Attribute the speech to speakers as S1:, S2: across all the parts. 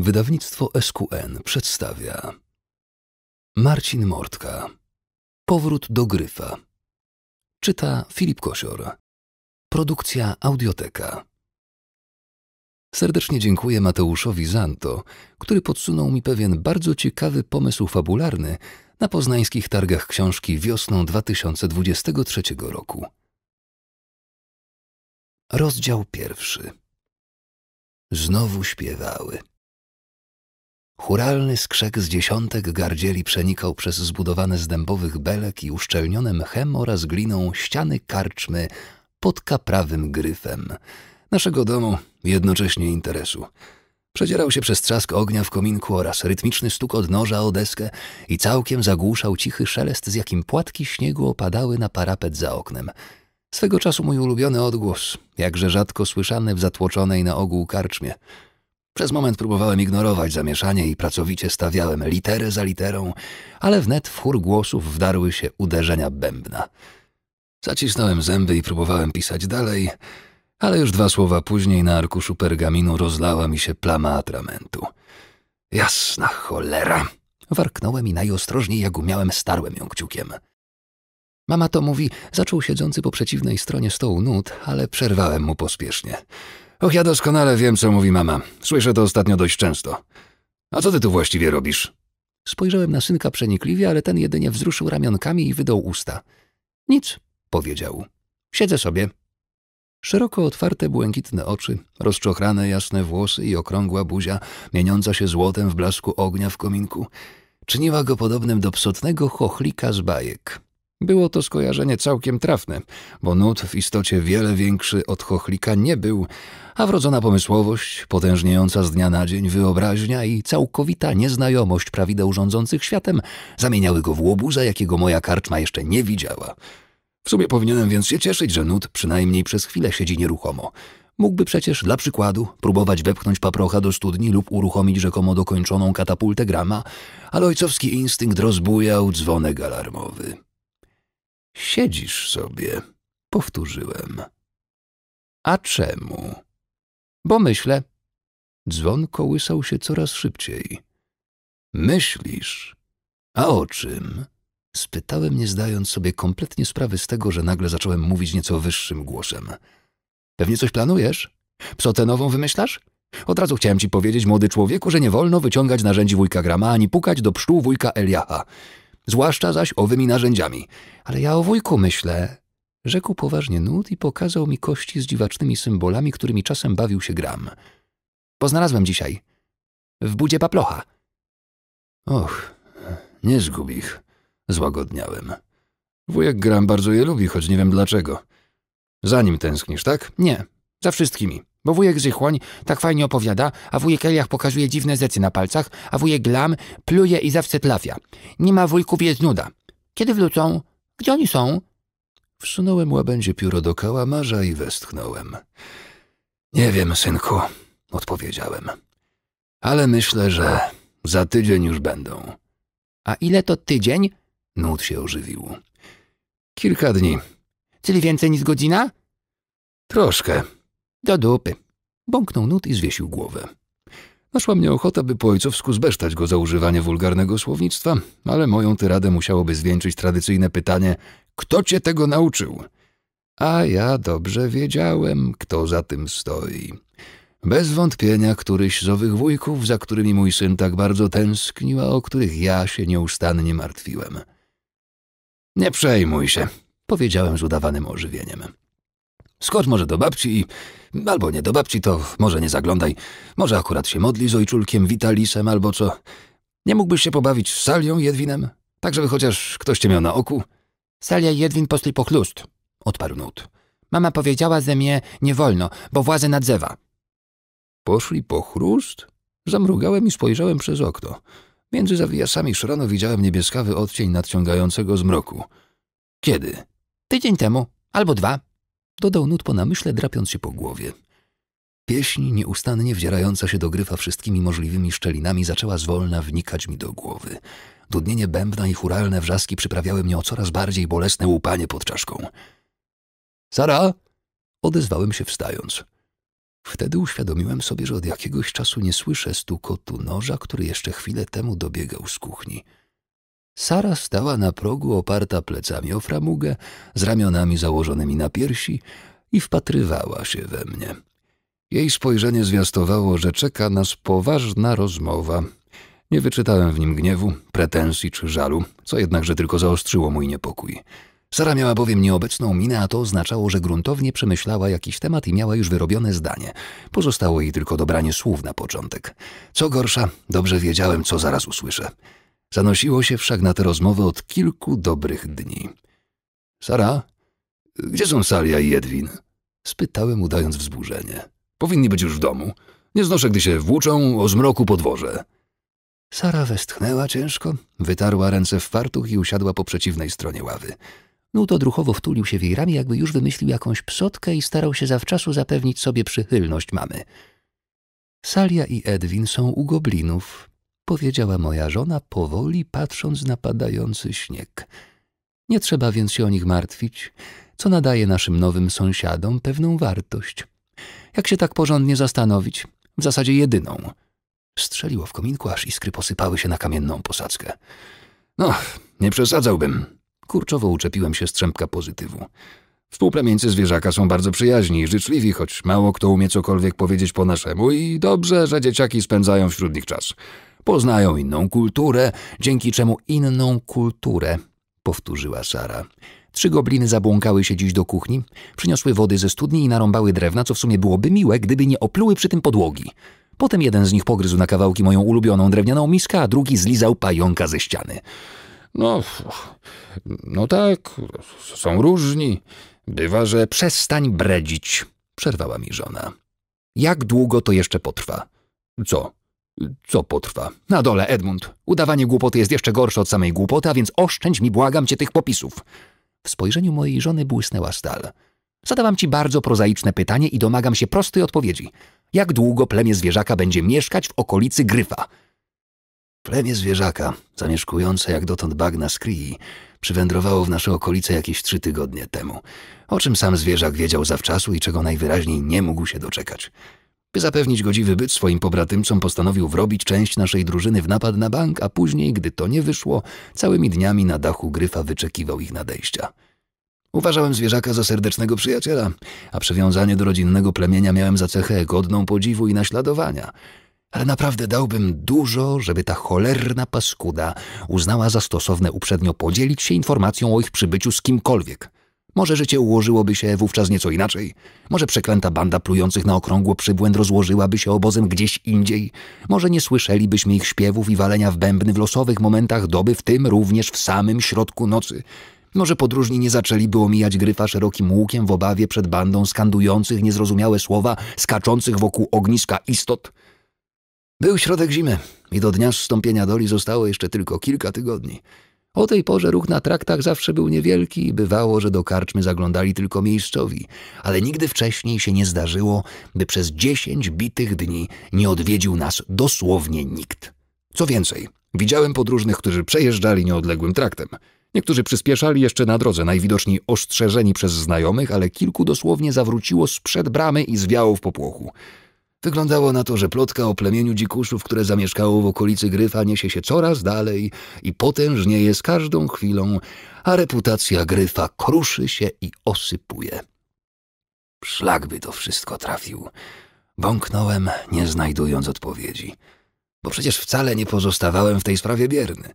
S1: Wydawnictwo SQN przedstawia Marcin Mortka Powrót do Gryfa Czyta Filip Kosior Produkcja Audioteka Serdecznie dziękuję Mateuszowi Zanto, który podsunął mi pewien bardzo ciekawy pomysł fabularny na poznańskich targach książki wiosną 2023 roku. Rozdział pierwszy. Znowu śpiewały. Churalny skrzek z dziesiątek gardzieli przenikał przez zbudowane z dębowych belek i uszczelnione mchem oraz gliną ściany karczmy pod kaprawym gryfem. Naszego domu, jednocześnie interesu. Przedzierał się przez trzask ognia w kominku oraz rytmiczny stuk od noża o deskę i całkiem zagłuszał cichy szelest, z jakim płatki śniegu opadały na parapet za oknem. Swego czasu mój ulubiony odgłos, jakże rzadko słyszany w zatłoczonej na ogół karczmie – przez moment próbowałem ignorować zamieszanie i pracowicie stawiałem literę za literą, ale wnet w chór głosów wdarły się uderzenia bębna. Zacisnąłem zęby i próbowałem pisać dalej, ale już dwa słowa później na arkuszu pergaminu rozlała mi się plama atramentu. Jasna cholera! Warknąłem i najostrożniej jak umiałem starłem ją kciukiem. Mama to mówi, zaczął siedzący po przeciwnej stronie stołu nut, ale przerwałem mu pospiesznie. Och, ja doskonale wiem, co mówi mama. Słyszę to ostatnio dość często. A co ty tu właściwie robisz? Spojrzałem na synka przenikliwie, ale ten jedynie wzruszył ramionkami i wydał usta. Nic, powiedział. Siedzę sobie. Szeroko otwarte błękitne oczy, rozczochrane jasne włosy i okrągła buzia, mieniąca się złotem w blasku ognia w kominku, czyniła go podobnym do psotnego chochlika z bajek. Było to skojarzenie całkiem trafne, bo Nut w istocie wiele większy od chochlika nie był, a wrodzona pomysłowość, potężniejąca z dnia na dzień wyobraźnia i całkowita nieznajomość prawideł rządzących światem zamieniały go w łobuza, jakiego moja karczma jeszcze nie widziała. W sumie powinienem więc się cieszyć, że Nut przynajmniej przez chwilę siedzi nieruchomo. Mógłby przecież, dla przykładu, próbować wepchnąć paprocha do studni lub uruchomić rzekomo dokończoną katapultę grama, ale ojcowski instynkt rozbujał dzwonek alarmowy. Siedzisz sobie, powtórzyłem. A czemu? Bo myślę. Dzwon kołysał się coraz szybciej. Myślisz? A o czym? Spytałem, nie zdając sobie kompletnie sprawy z tego, że nagle zacząłem mówić nieco wyższym głosem. Pewnie coś planujesz? Psotę nową wymyślasz? Od razu chciałem ci powiedzieć, młody człowieku, że nie wolno wyciągać narzędzi wujka Grama ani pukać do pszczół wujka Eliacha zwłaszcza zaś owymi narzędziami. Ale ja o wujku myślę, rzekł poważnie Nut i pokazał mi kości z dziwacznymi symbolami, którymi czasem bawił się gram. Poznalazłem dzisiaj. W budzie paplocha. Och, nie zgub ich, złagodniałem. Wujek Gram bardzo je lubi, choć nie wiem dlaczego. Za nim tęsknisz, tak? Nie, za wszystkimi. Bo wujek Żychłoń tak fajnie opowiada, a wujek Eliach pokazuje dziwne zecy na palcach, a wujek Glam pluje i zawsze trafia. Nie ma wujków, jest nuda. Kiedy wrócą? Gdzie oni są? Wsunąłem łabędzie pióro do kałamarza i westchnąłem. Nie wiem, synku, odpowiedziałem. Ale myślę, że za tydzień już będą. A ile to tydzień? Nut się ożywił. Kilka dni. Czyli więcej niż godzina? Troszkę, do dupy. Bąknął nut i zwiesił głowę. Naszła mnie ochota, by po ojcowsku zbesztać go za używanie wulgarnego słownictwa, ale moją tyradę musiałoby zwieńczyć tradycyjne pytanie kto cię tego nauczył? A ja dobrze wiedziałem, kto za tym stoi. Bez wątpienia któryś z owych wujków, za którymi mój syn tak bardzo tęsknił, a o których ja się nieustannie martwiłem. Nie przejmuj się, powiedziałem z udawanym ożywieniem. Skocz może do babci i Albo nie, do babci to może nie zaglądaj. Może akurat się modli z ojczulkiem Witalisem albo co. Nie mógłbyś się pobawić z Salią Jedwinem? Tak, żeby chociaż ktoś cię miał na oku? Salia Jedwin poszli po chlust, odparł Nut. Mama powiedziała, że mnie nie wolno, bo władzę nadzewa. Poszli po Zamrugałem i spojrzałem przez okno. Między zawijasami szronu widziałem niebieskawy odcień nadciągającego zmroku. Kiedy? Tydzień temu, albo dwa. Dodał nut po namyśle, drapiąc się po głowie. Pieśń, nieustannie wdzierająca się do gryfa wszystkimi możliwymi szczelinami, zaczęła zwolna wnikać mi do głowy. Dudnienie bębna i churalne wrzaski przyprawiały mnie o coraz bardziej bolesne łupanie pod czaszką. Sara! Odezwałem się wstając. Wtedy uświadomiłem sobie, że od jakiegoś czasu nie słyszę stukotu noża, który jeszcze chwilę temu dobiegał z kuchni. Sara stała na progu oparta plecami o framugę, z ramionami założonymi na piersi i wpatrywała się we mnie. Jej spojrzenie zwiastowało, że czeka nas poważna rozmowa. Nie wyczytałem w nim gniewu, pretensji czy żalu, co jednakże tylko zaostrzyło mój niepokój. Sara miała bowiem nieobecną minę, a to oznaczało, że gruntownie przemyślała jakiś temat i miała już wyrobione zdanie. Pozostało jej tylko dobranie słów na początek. Co gorsza, dobrze wiedziałem, co zaraz usłyszę. Zanosiło się wszak na tę rozmowę od kilku dobrych dni. Sara, gdzie są Salia i Edwin? Spytałem, udając wzburzenie. Powinni być już w domu. Nie znoszę, gdy się włóczą o zmroku podworze. Sara westchnęła ciężko, wytarła ręce w fartuch i usiadła po przeciwnej stronie ławy. Nuto druchowo wtulił się w jej ramię, jakby już wymyślił jakąś psotkę i starał się zawczasu zapewnić sobie przychylność mamy. Salia i Edwin są u goblinów, powiedziała moja żona, powoli patrząc na padający śnieg. Nie trzeba więc się o nich martwić, co nadaje naszym nowym sąsiadom pewną wartość. Jak się tak porządnie zastanowić, w zasadzie jedyną. Strzeliło w kominku, aż iskry posypały się na kamienną posadzkę. No, nie przesadzałbym. Kurczowo uczepiłem się strzępka pozytywu. Współplemieńcy zwierzaka są bardzo przyjaźni i życzliwi, choć mało kto umie cokolwiek powiedzieć po naszemu i dobrze, że dzieciaki spędzają wśród nich czas. Poznają inną kulturę, dzięki czemu inną kulturę, powtórzyła Sara. Trzy gobliny zabłąkały się dziś do kuchni, przyniosły wody ze studni i narąbały drewna, co w sumie byłoby miłe, gdyby nie opluły przy tym podłogi. Potem jeden z nich pogryzł na kawałki moją ulubioną drewnianą miskę, a drugi zlizał pająka ze ściany. No, no tak, są różni. Bywa, że przestań bredzić, przerwała mi żona. Jak długo to jeszcze potrwa? Co? Co potrwa? Na dole, Edmund. Udawanie głupoty jest jeszcze gorsze od samej głupoty, a więc oszczędź mi, błagam cię, tych popisów. W spojrzeniu mojej żony błysnęła stal. Zadałam ci bardzo prozaiczne pytanie i domagam się prostej odpowiedzi. Jak długo plemię zwierzaka będzie mieszkać w okolicy Gryfa? Plemię zwierzaka, zamieszkujące jak dotąd bagna Skrii, przywędrowało w nasze okolice jakieś trzy tygodnie temu, o czym sam zwierzak wiedział zawczasu i czego najwyraźniej nie mógł się doczekać. By zapewnić godziwy byt swoim pobratymcom, postanowił wrobić część naszej drużyny w napad na bank, a później, gdy to nie wyszło, całymi dniami na dachu gryfa wyczekiwał ich nadejścia. Uważałem zwierzaka za serdecznego przyjaciela, a przywiązanie do rodzinnego plemienia miałem za cechę godną podziwu i naśladowania. Ale naprawdę dałbym dużo, żeby ta cholerna paskuda uznała za stosowne uprzednio podzielić się informacją o ich przybyciu z kimkolwiek – może życie ułożyłoby się wówczas nieco inaczej. Może przeklęta banda plujących na okrągło przybłęd rozłożyłaby się obozem gdzieś indziej. Może nie słyszelibyśmy ich śpiewów i walenia w bębny w losowych momentach doby, w tym również w samym środku nocy. Może podróżni nie zaczęliby omijać gryfa szerokim łukiem w obawie przed bandą skandujących niezrozumiałe słowa, skaczących wokół ogniska istot. Był środek zimy i do dnia wstąpienia doli zostało jeszcze tylko kilka tygodni. O tej porze ruch na traktach zawsze był niewielki i bywało, że do karczmy zaglądali tylko miejscowi, ale nigdy wcześniej się nie zdarzyło, by przez dziesięć bitych dni nie odwiedził nas dosłownie nikt. Co więcej, widziałem podróżnych, którzy przejeżdżali nieodległym traktem. Niektórzy przyspieszali jeszcze na drodze, najwidoczniej ostrzeżeni przez znajomych, ale kilku dosłownie zawróciło sprzed bramy i zwiało w popłochu. Wyglądało na to, że plotka o plemieniu dzikuszów, które zamieszkało w okolicy Gryfa, niesie się coraz dalej i potężnieje z każdą chwilą, a reputacja Gryfa kruszy się i osypuje. Szlak by to wszystko trafił. Bąknąłem, nie znajdując odpowiedzi. Bo przecież wcale nie pozostawałem w tej sprawie bierny.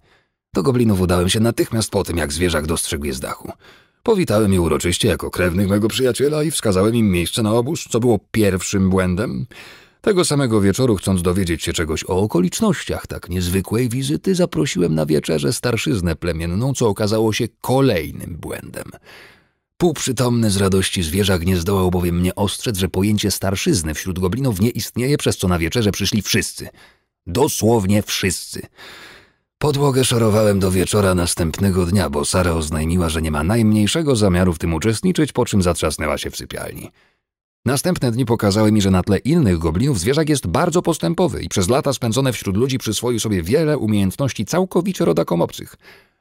S1: Do goblinów udałem się natychmiast po tym, jak zwierzak dostrzegł je z dachu. Powitałem je uroczyście jako krewnych mego przyjaciela i wskazałem im miejsce na obóz, co było pierwszym błędem. Tego samego wieczoru, chcąc dowiedzieć się czegoś o okolicznościach tak niezwykłej wizyty, zaprosiłem na wieczerze starszyznę plemienną, co okazało się kolejnym błędem. Półprzytomny z radości zwierzak nie zdołał bowiem mnie ostrzec, że pojęcie starszyzny wśród goblinów nie istnieje, przez co na wieczerze przyszli wszyscy. Dosłownie wszyscy. Podłogę szorowałem do wieczora następnego dnia, bo Sara oznajmiła, że nie ma najmniejszego zamiaru w tym uczestniczyć, po czym zatrzasnęła się w sypialni. Następne dni pokazały mi, że na tle innych goblinów zwierzak jest bardzo postępowy i przez lata spędzone wśród ludzi przyswoił sobie wiele umiejętności całkowicie rodakom obcych.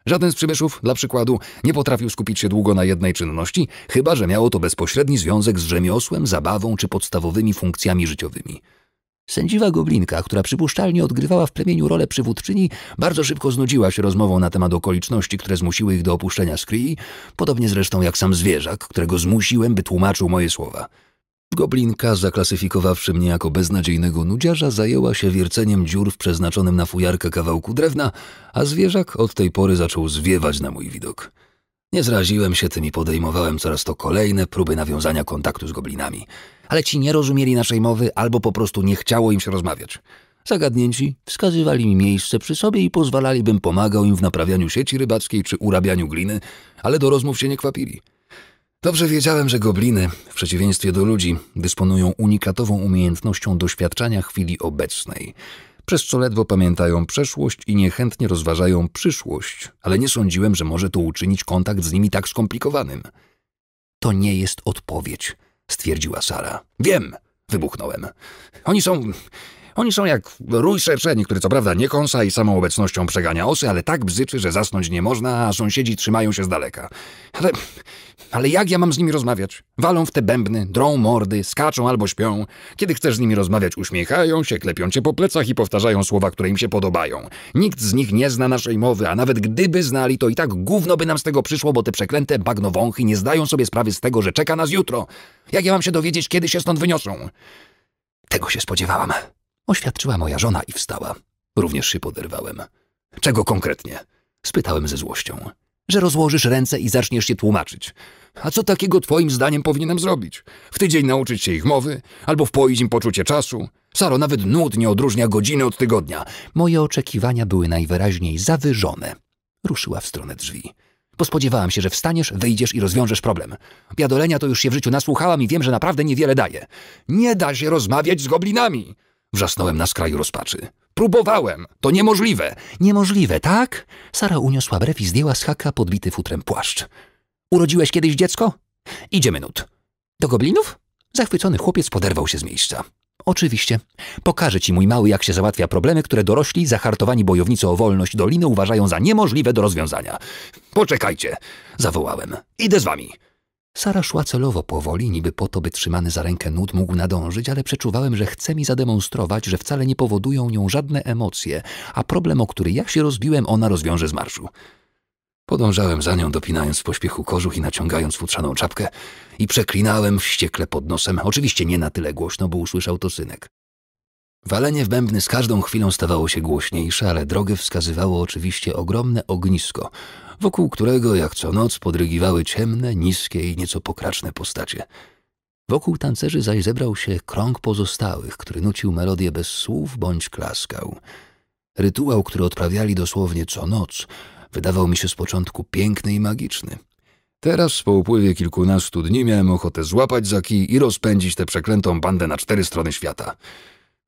S1: Żaden z przybyszów, dla przykładu, nie potrafił skupić się długo na jednej czynności, chyba że miało to bezpośredni związek z rzemiosłem, zabawą czy podstawowymi funkcjami życiowymi. Sędziwa Goblinka, która przypuszczalnie odgrywała w plemieniu rolę przywódczyni, bardzo szybko znudziła się rozmową na temat okoliczności, które zmusiły ich do opuszczenia skryi, podobnie zresztą jak sam zwierzak, którego zmusiłem, by tłumaczył moje słowa. Goblinka, zaklasyfikowawszy mnie jako beznadziejnego nudziarza, zajęła się wierceniem dziur w przeznaczonym na fujarkę kawałku drewna, a zwierzak od tej pory zaczął zwiewać na mój widok. Nie zraziłem się tym i podejmowałem coraz to kolejne próby nawiązania kontaktu z goblinami. Ale ci nie rozumieli naszej mowy albo po prostu nie chciało im się rozmawiać. Zagadnięci wskazywali mi miejsce przy sobie i pozwalalibym pomagał im w naprawianiu sieci rybackiej czy urabianiu gliny, ale do rozmów się nie kwapili. Dobrze wiedziałem, że gobliny, w przeciwieństwie do ludzi, dysponują unikatową umiejętnością doświadczania chwili obecnej – przez co ledwo pamiętają przeszłość i niechętnie rozważają przyszłość, ale nie sądziłem, że może to uczynić kontakt z nimi tak skomplikowanym. To nie jest odpowiedź, stwierdziła Sara. Wiem, wybuchnąłem. Oni są oni są jak rój szerszeni, który co prawda nie kąsa i samą obecnością przegania osy, ale tak bzyczy, że zasnąć nie można, a sąsiedzi trzymają się z daleka. Ale, ale jak ja mam z nimi rozmawiać? Walą w te bębny, drą mordy, skaczą albo śpią. Kiedy chcesz z nimi rozmawiać, uśmiechają się, klepią cię po plecach i powtarzają słowa, które im się podobają. Nikt z nich nie zna naszej mowy, a nawet gdyby znali, to i tak gówno by nam z tego przyszło, bo te przeklęte bagnowąchy nie zdają sobie sprawy z tego, że czeka nas jutro. Jak ja mam się dowiedzieć, kiedy się stąd wyniosą? Tego się spodziewałam. Oświadczyła moja żona i wstała. Również się poderwałem. Czego konkretnie? Spytałem ze złością. Że rozłożysz ręce i zaczniesz się tłumaczyć. A co takiego twoim zdaniem powinienem zrobić? W tydzień nauczyć się ich mowy? Albo wpoić im poczucie czasu? Saro, nawet nud nie odróżnia godziny od tygodnia. Moje oczekiwania były najwyraźniej zawyżone. Ruszyła w stronę drzwi. Pospodziewałam się, że wstaniesz, wyjdziesz i rozwiążesz problem. Piadolenia to już się w życiu nasłuchałam i wiem, że naprawdę niewiele daje. Nie da się rozmawiać z goblinami! Wrzasnąłem na skraju rozpaczy. Próbowałem! To niemożliwe! Niemożliwe, tak? Sara uniosła brew i zdjęła z haka podbity futrem płaszcz. Urodziłeś kiedyś dziecko? Idziemy nut. Do goblinów? Zachwycony chłopiec poderwał się z miejsca. Oczywiście. Pokażę ci, mój mały, jak się załatwia problemy, które dorośli, zahartowani bojownicy o wolność doliny uważają za niemożliwe do rozwiązania. Poczekajcie! Zawołałem. Idę z wami! Sara szła celowo powoli, niby po to, by trzymany za rękę nut mógł nadążyć, ale przeczuwałem, że chce mi zademonstrować, że wcale nie powodują nią żadne emocje, a problem, o który ja się rozbiłem, ona rozwiąże z marszu. Podążałem za nią, dopinając w pośpiechu kożuch i naciągając futrzaną czapkę i przeklinałem wściekle pod nosem, oczywiście nie na tyle głośno, bo usłyszał to synek. Walenie w bębny z każdą chwilą stawało się głośniejsze, ale drogę wskazywało oczywiście ogromne ognisko, wokół którego jak co noc podrygiwały ciemne, niskie i nieco pokraczne postacie. Wokół tancerzy zaś zebrał się krąg pozostałych, który nucił melodię bez słów bądź klaskał. Rytuał, który odprawiali dosłownie co noc, wydawał mi się z początku piękny i magiczny. Teraz, po upływie kilkunastu dni, miałem ochotę złapać za kij i rozpędzić tę przeklętą bandę na cztery strony świata.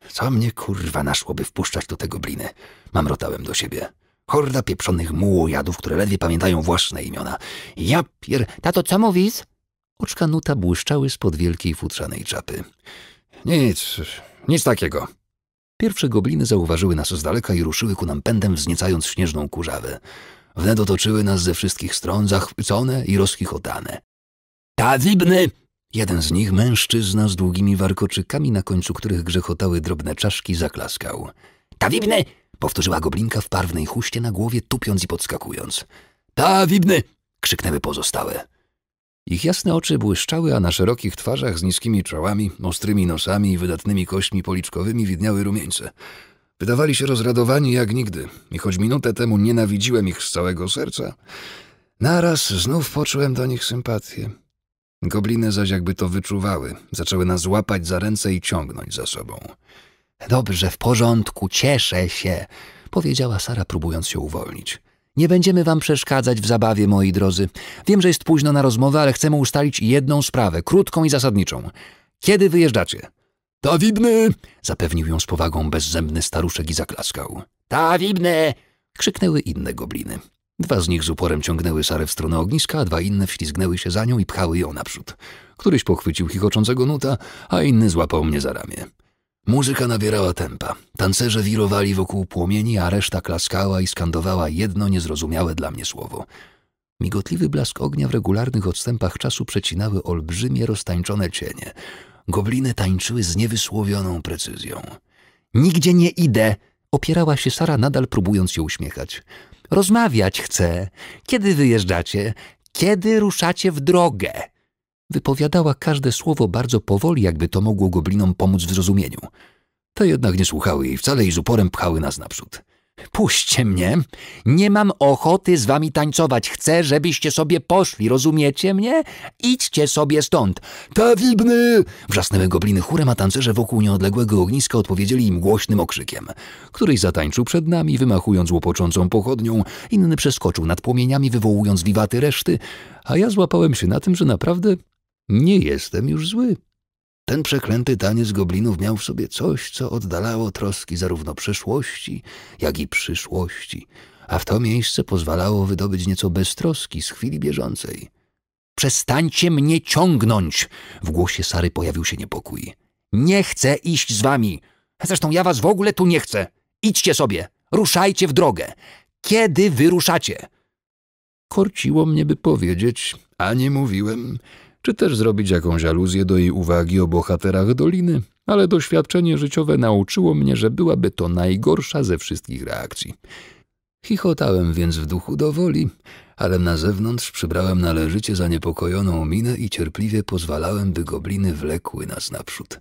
S1: Co mnie, kurwa, naszłoby wpuszczać do tego bliny? Mamrotałem do siebie. Horda pieprzonych mułojadów, które ledwie pamiętają własne imiona. Ja pier... Tato, co mówisz? Oczka Nuta błyszczały spod wielkiej futrzanej czapy. Nic, nic takiego. Pierwsze gobliny zauważyły nas z daleka i ruszyły ku nam pędem, wzniecając śnieżną kurzawę. Wnet otoczyły nas ze wszystkich stron, zachwycone i rozchichotane. Tadibny! Jeden z nich, mężczyzna z długimi warkoczykami, na końcu których grzechotały drobne czaszki, zaklaskał. Tadibny! Powtórzyła goblinka w parwnej huście na głowie, tupiąc i podskakując. Ta, widny! krzyknęły pozostałe. Ich jasne oczy błyszczały, a na szerokich twarzach z niskimi czołami, ostrymi nosami i wydatnymi kośćmi policzkowymi widniały rumieńce. Wydawali się rozradowani jak nigdy i choć minutę temu nienawidziłem ich z całego serca, naraz znów poczułem do nich sympatię. Gobliny zaś jakby to wyczuwały, zaczęły nas łapać za ręce i ciągnąć za sobą. Dobrze, w porządku, cieszę się, powiedziała Sara, próbując się uwolnić. Nie będziemy wam przeszkadzać w zabawie, moi drodzy. Wiem, że jest późno na rozmowę, ale chcemy ustalić jedną sprawę, krótką i zasadniczą. Kiedy wyjeżdżacie? Tawidny! zapewnił ją z powagą bezzębny staruszek i zaklaskał. Tawidny! krzyknęły inne gobliny. Dwa z nich z uporem ciągnęły Sarę w stronę ogniska, a dwa inne wślizgnęły się za nią i pchały ją naprzód. Któryś pochwycił chichoczącego nuta, a inny złapał mnie za ramię. Muzyka nabierała tempa. Tancerze wirowali wokół płomieni, a reszta klaskała i skandowała jedno niezrozumiałe dla mnie słowo. Migotliwy blask ognia w regularnych odstępach czasu przecinały olbrzymie, roztańczone cienie. Gobliny tańczyły z niewysłowioną precyzją. Nigdzie nie idę! Opierała się Sara, nadal próbując się uśmiechać. Rozmawiać chcę. Kiedy wyjeżdżacie? Kiedy ruszacie w drogę? Wypowiadała każde słowo bardzo powoli, jakby to mogło goblinom pomóc w zrozumieniu. Te jednak nie słuchały jej wcale i z uporem pchały nas naprzód. Puśćcie mnie! Nie mam ochoty z wami tańcować. Chcę, żebyście sobie poszli, rozumiecie mnie? Idźcie sobie stąd! Ta wilbny! Wrzasnęły gobliny chórem, a tancerze wokół nieodległego ogniska odpowiedzieli im głośnym okrzykiem. Któryś zatańczył przed nami, wymachując łopoczącą pochodnią, inny przeskoczył nad płomieniami, wywołując wiwaty reszty, a ja złapałem się na tym, że naprawdę nie jestem już zły. Ten przeklęty taniec goblinów miał w sobie coś, co oddalało troski zarówno przeszłości, jak i przyszłości, a w to miejsce pozwalało wydobyć nieco beztroski z chwili bieżącej. Przestańcie mnie ciągnąć! W głosie Sary pojawił się niepokój. Nie chcę iść z wami! Zresztą ja was w ogóle tu nie chcę! Idźcie sobie! Ruszajcie w drogę! Kiedy wyruszacie? Korciło mnie, by powiedzieć, a nie mówiłem czy też zrobić jakąś aluzję do jej uwagi o bohaterach Doliny, ale doświadczenie życiowe nauczyło mnie, że byłaby to najgorsza ze wszystkich reakcji. Chichotałem więc w duchu do woli, ale na zewnątrz przybrałem należycie zaniepokojoną minę i cierpliwie pozwalałem, by gobliny wlekły nas naprzód.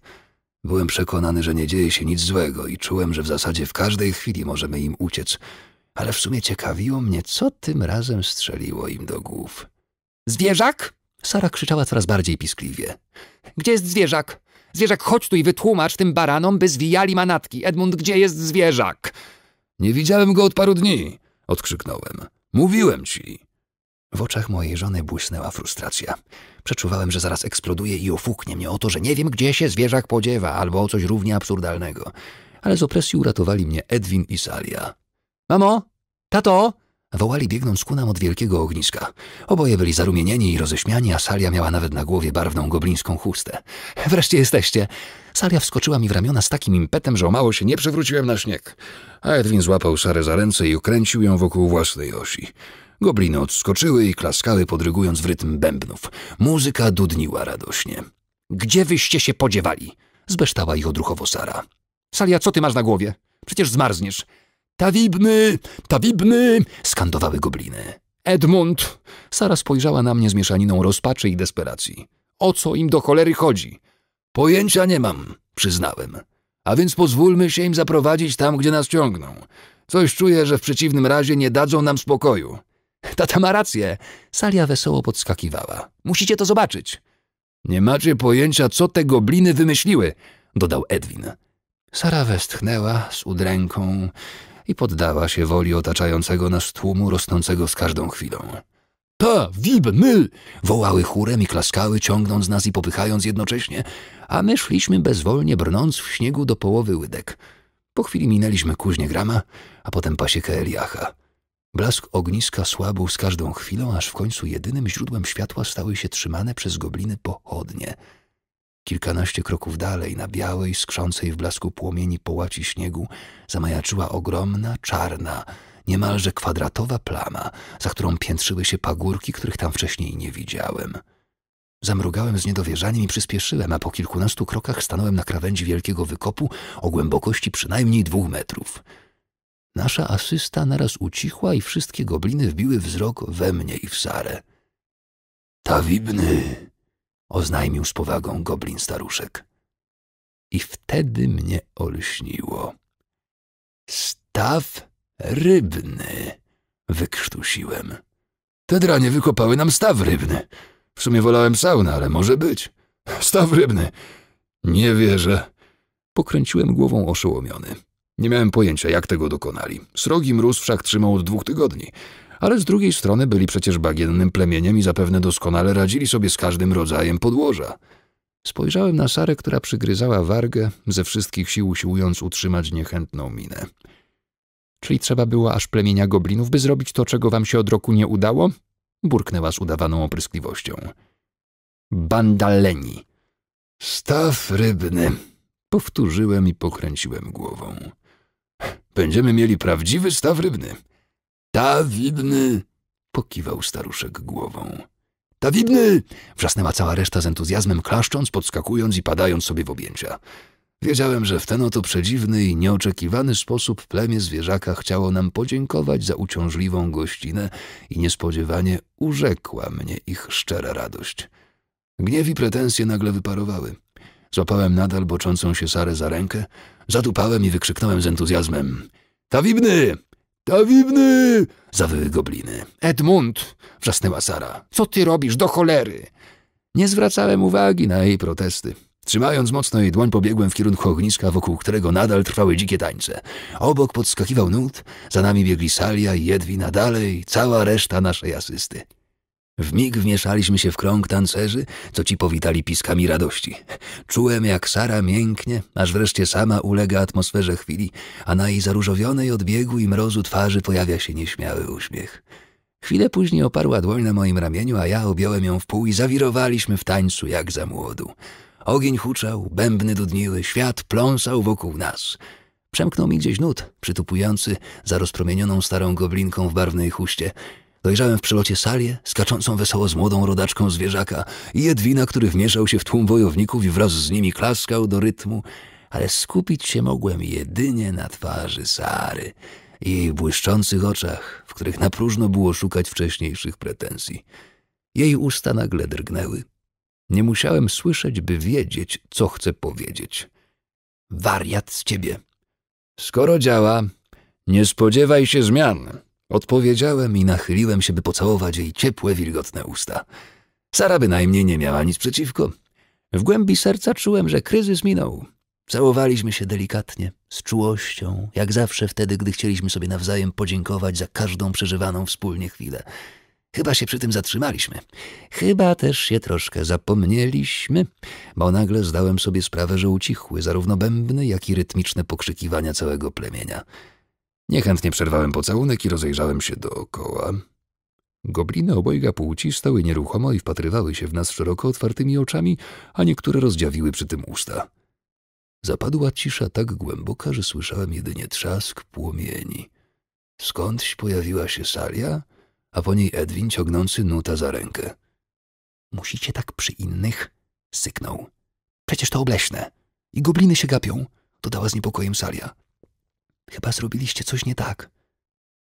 S1: Byłem przekonany, że nie dzieje się nic złego i czułem, że w zasadzie w każdej chwili możemy im uciec, ale w sumie ciekawiło mnie, co tym razem strzeliło im do głów. Zwierzak! Sara krzyczała coraz bardziej piskliwie. Gdzie jest zwierzak? Zwierzak, chodź tu i wytłumacz tym baranom, by zwijali manatki. Edmund, gdzie jest zwierzak? Nie widziałem go od paru dni, odkrzyknąłem. Mówiłem ci. W oczach mojej żony błysnęła frustracja. Przeczuwałem, że zaraz eksploduje i ofuknie mnie o to, że nie wiem, gdzie się zwierzak podziewa, albo o coś równie absurdalnego. Ale z opresji uratowali mnie Edwin i Salia. Mamo! Tato! Wołali biegnąc ku nam od wielkiego ogniska. Oboje byli zarumienieni i roześmiani, a Salia miała nawet na głowie barwną goblińską chustę. Wreszcie jesteście! Salia wskoczyła mi w ramiona z takim impetem, że o mało się nie przewróciłem na śnieg. A Edwin złapał Sarę za ręce i ukręcił ją wokół własnej osi. Gobliny odskoczyły i klaskały, podrygując w rytm bębnów. Muzyka dudniła radośnie. Gdzie wyście się podziewali? Zbeształa ich odruchowo Sara. Salia, co ty masz na głowie? Przecież zmarzniesz. Tawibny! Tawibny! skandowały gobliny. Edmund! Sara spojrzała na mnie z mieszaniną rozpaczy i desperacji. O co im do cholery chodzi? Pojęcia nie mam, przyznałem. A więc pozwólmy się im zaprowadzić tam, gdzie nas ciągną. Coś czuję, że w przeciwnym razie nie dadzą nam spokoju. Tata ma rację. Salia wesoło podskakiwała. Musicie to zobaczyć. Nie macie pojęcia, co te gobliny wymyśliły, dodał Edwin. Sara westchnęła z udręką, i poddała się woli otaczającego nas tłumu rosnącego z każdą chwilą. Ta, wib, my! wołały chórem i klaskały, ciągnąc nas i popychając jednocześnie, a my szliśmy bezwolnie brnąc w śniegu do połowy łydek. Po chwili minęliśmy kuźnię grama, a potem pasiekę Eliacha. Blask ogniska słabł z każdą chwilą, aż w końcu jedynym źródłem światła stały się trzymane przez gobliny pochodnie – Kilkanaście kroków dalej, na białej, skrzącej w blasku płomieni połaci śniegu, zamajaczyła ogromna, czarna, niemalże kwadratowa plama, za którą piętrzyły się pagórki, których tam wcześniej nie widziałem. Zamrugałem z niedowierzaniem i przyspieszyłem, a po kilkunastu krokach stanąłem na krawędzi wielkiego wykopu o głębokości przynajmniej dwóch metrów. Nasza asysta naraz ucichła i wszystkie gobliny wbiły wzrok we mnie i w Sarę. — Tawibny! oznajmił z powagą goblin staruszek. I wtedy mnie olśniło. Staw rybny, wykrztusiłem. Te dranie wykopały nam staw rybny. W sumie wolałem saunę, ale może być. Staw rybny. Nie wierzę. Pokręciłem głową oszołomiony. Nie miałem pojęcia, jak tego dokonali. Srogi mróz wszak trzymał od dwóch tygodni ale z drugiej strony byli przecież bagiennym plemieniem i zapewne doskonale radzili sobie z każdym rodzajem podłoża. Spojrzałem na Sarę, która przygryzała wargę, ze wszystkich sił usiłując utrzymać niechętną minę. Czyli trzeba było aż plemienia goblinów, by zrobić to, czego wam się od roku nie udało? Burknęła z udawaną opryskliwością. Bandaleni. Staw rybny. Powtórzyłem i pokręciłem głową. Będziemy mieli prawdziwy staw rybny. Ta widny! Pokiwał staruszek głową. Ta widny! Wrzasnęła cała reszta z entuzjazmem, klaszcząc, podskakując i padając sobie w objęcia. Wiedziałem, że w ten oto przedziwny i nieoczekiwany sposób plemię zwierzaka chciało nam podziękować za uciążliwą gościnę i niespodziewanie urzekła mnie ich szczera radość. Gniew i pretensje nagle wyparowały. Złapałem nadal boczącą się Sarę za rękę, zadupałem i wykrzyknąłem z entuzjazmem. Tawibny! Dawidny! zawyły gobliny. Edmund! wrzasnęła Sara. Co ty robisz do cholery? Nie zwracałem uwagi na jej protesty. Trzymając mocno jej dłoń, pobiegłem w kierunku ogniska, wokół którego nadal trwały dzikie tańce. Obok podskakiwał nut, za nami biegli Salia i Jedwina, dalej cała reszta naszej asysty. W mig wmieszaliśmy się w krąg tancerzy, co ci powitali piskami radości. Czułem, jak Sara mięknie, aż wreszcie sama ulega atmosferze chwili, a na jej zaróżowionej od biegu i mrozu twarzy pojawia się nieśmiały uśmiech. Chwilę później oparła dłoń na moim ramieniu, a ja objąłem ją w pół i zawirowaliśmy w tańcu jak za młodu. Ogień huczał, bębny dudniły, świat pląsał wokół nas. Przemknął mi gdzieś nut, przytupujący za rozpromienioną starą goblinką w barwnej huście – Dojrzałem w przelocie salię, skaczącą wesoło z młodą rodaczką zwierzaka i Jedwina, który wmieszał się w tłum wojowników i wraz z nimi klaskał do rytmu, ale skupić się mogłem jedynie na twarzy Sary i jej błyszczących oczach, w których napróżno było szukać wcześniejszych pretensji. Jej usta nagle drgnęły. Nie musiałem słyszeć, by wiedzieć, co chce powiedzieć. Wariat z ciebie. Skoro działa, nie spodziewaj się zmian. Odpowiedziałem i nachyliłem się, by pocałować jej ciepłe, wilgotne usta. Sara bynajmniej nie miała nic przeciwko. W głębi serca czułem, że kryzys minął. Całowaliśmy się delikatnie, z czułością, jak zawsze wtedy, gdy chcieliśmy sobie nawzajem podziękować za każdą przeżywaną wspólnie chwilę. Chyba się przy tym zatrzymaliśmy. Chyba też się troszkę zapomnieliśmy, bo nagle zdałem sobie sprawę, że ucichły zarówno bębny, jak i rytmiczne pokrzykiwania całego plemienia. Niechętnie przerwałem pocałunek i rozejrzałem się dookoła. Gobliny obojga płci stały nieruchomo i wpatrywały się w nas szeroko otwartymi oczami, a niektóre rozdziawiły przy tym usta. Zapadła cisza tak głęboka, że słyszałem jedynie trzask płomieni. Skądś pojawiła się Salia, a po niej Edwin ciągnący Nuta za rękę. Musicie tak przy innych? syknął. Przecież to obleśne. I gobliny się gapią, dodała z niepokojem Salia. Chyba zrobiliście coś nie tak.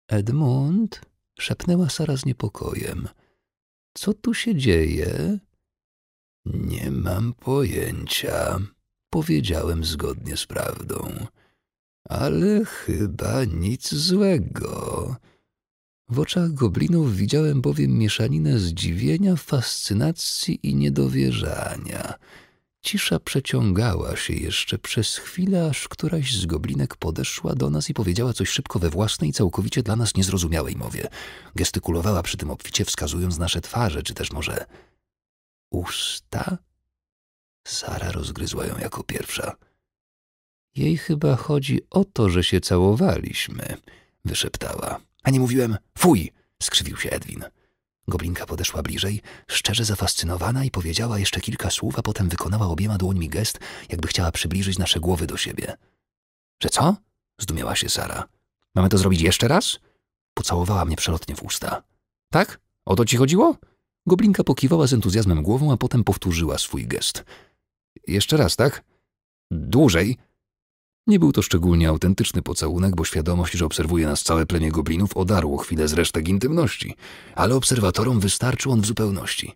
S1: Edmund, szepnęła Sara z niepokojem. Co tu się dzieje? Nie mam pojęcia, powiedziałem zgodnie z prawdą. Ale chyba nic złego. W oczach goblinów widziałem bowiem mieszaninę zdziwienia, fascynacji i niedowierzania. Cisza przeciągała się jeszcze przez chwilę, aż któraś z goblinek podeszła do nas i powiedziała coś szybko we własnej, całkowicie dla nas niezrozumiałej mowie. Gestykulowała przy tym obficie, wskazując nasze twarze, czy też może usta? Sara rozgryzła ją jako pierwsza. Jej chyba chodzi o to, że się całowaliśmy, wyszeptała. A nie mówiłem fuj! skrzywił się Edwin. Goblinka podeszła bliżej, szczerze zafascynowana i powiedziała jeszcze kilka słów, a potem wykonała obiema dłońmi gest, jakby chciała przybliżyć nasze głowy do siebie. Że co? zdumiała się Sara. Mamy to zrobić jeszcze raz? Pocałowała mnie przelotnie w usta. Tak? O to ci chodziło? Goblinka pokiwała z entuzjazmem głową, a potem powtórzyła swój gest. Jeszcze raz, tak? Dłużej, nie był to szczególnie autentyczny pocałunek, bo świadomość, że obserwuje nas całe plemię goblinów, odarło chwilę z resztek intymności, ale obserwatorom wystarczył on w zupełności.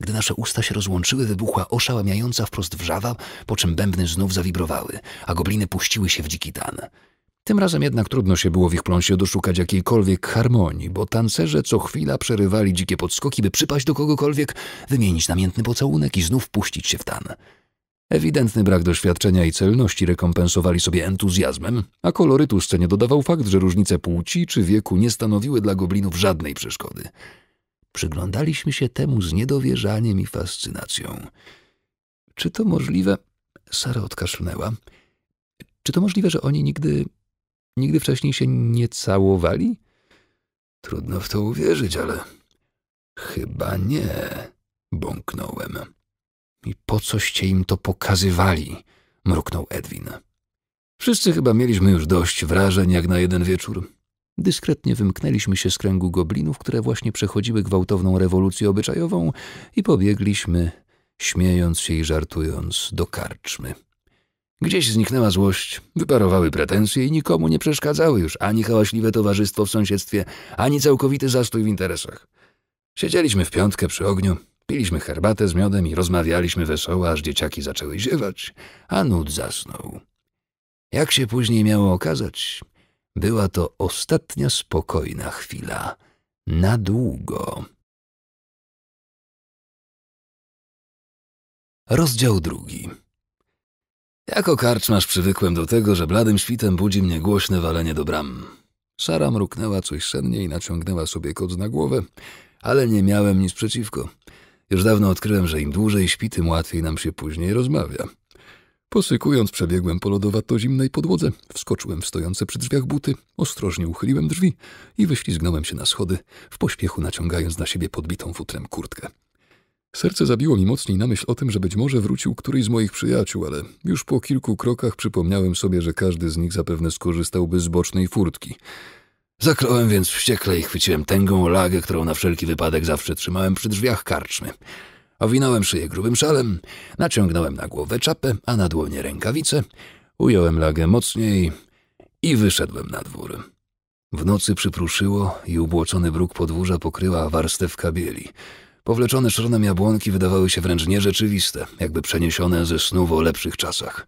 S1: Gdy nasze usta się rozłączyły, wybuchła oszałamiająca wprost wrzawa, po czym bębny znów zawibrowały, a gobliny puściły się w dziki tan. Tym razem jednak trudno się było w ich pląsie doszukać jakiejkolwiek harmonii, bo tancerze co chwila przerywali dzikie podskoki, by przypaść do kogokolwiek, wymienić namiętny pocałunek i znów puścić się w tan. Ewidentny brak doświadczenia i celności rekompensowali sobie entuzjazmem, a kolorytu scenie dodawał fakt, że różnice płci czy wieku nie stanowiły dla goblinów żadnej przeszkody. Przyglądaliśmy się temu z niedowierzaniem i fascynacją. Czy to możliwe? Sara odkaszlnęła. Czy to możliwe, że oni nigdy, nigdy wcześniej się nie całowali? Trudno w to uwierzyć, ale chyba nie, bąknąłem. I po coście im to pokazywali? mruknął Edwin. Wszyscy chyba mieliśmy już dość wrażeń jak na jeden wieczór. Dyskretnie wymknęliśmy się z kręgu goblinów, które właśnie przechodziły gwałtowną rewolucję obyczajową i pobiegliśmy, śmiejąc się i żartując, do karczmy. Gdzieś zniknęła złość, wyparowały pretensje i nikomu nie przeszkadzały już ani hałaśliwe towarzystwo w sąsiedztwie, ani całkowity zastój w interesach. Siedzieliśmy w piątkę przy ogniu, Piliśmy herbatę z miodem i rozmawialiśmy wesoło, aż dzieciaki zaczęły ziewać, a Nud zasnął. Jak się później miało okazać, była to ostatnia spokojna chwila. Na długo. Rozdział drugi. Jako karczmasz przywykłem do tego, że bladym świtem budzi mnie głośne walenie do bram. Sara mruknęła coś sennie i naciągnęła sobie koc na głowę, ale nie miałem nic przeciwko. Już dawno odkryłem, że im dłużej śpi, tym łatwiej nam się później rozmawia. Posykując, przebiegłem po lodowato-zimnej podłodze, wskoczyłem w stojące przy drzwiach buty, ostrożnie uchyliłem drzwi i wyślizgnąłem się na schody, w pośpiechu naciągając na siebie podbitą futrem kurtkę. Serce zabiło mi mocniej na myśl o tym, że być może wrócił któryś z moich przyjaciół, ale już po kilku krokach przypomniałem sobie, że każdy z nich zapewne skorzystałby z bocznej furtki – Zakląłem więc wściekle i chwyciłem tęgą lagę, którą na wszelki wypadek zawsze trzymałem przy drzwiach karczmy. Owinąłem szyję grubym szalem, naciągnąłem na głowę czapę, a na dłonie rękawice, ująłem lagę mocniej i wyszedłem na dwór. W nocy przypruszyło i ubłoczony bruk podwórza pokryła warstewka bieli. Powleczone szronem jabłonki wydawały się wręcz nierzeczywiste, jakby przeniesione ze snu o lepszych czasach.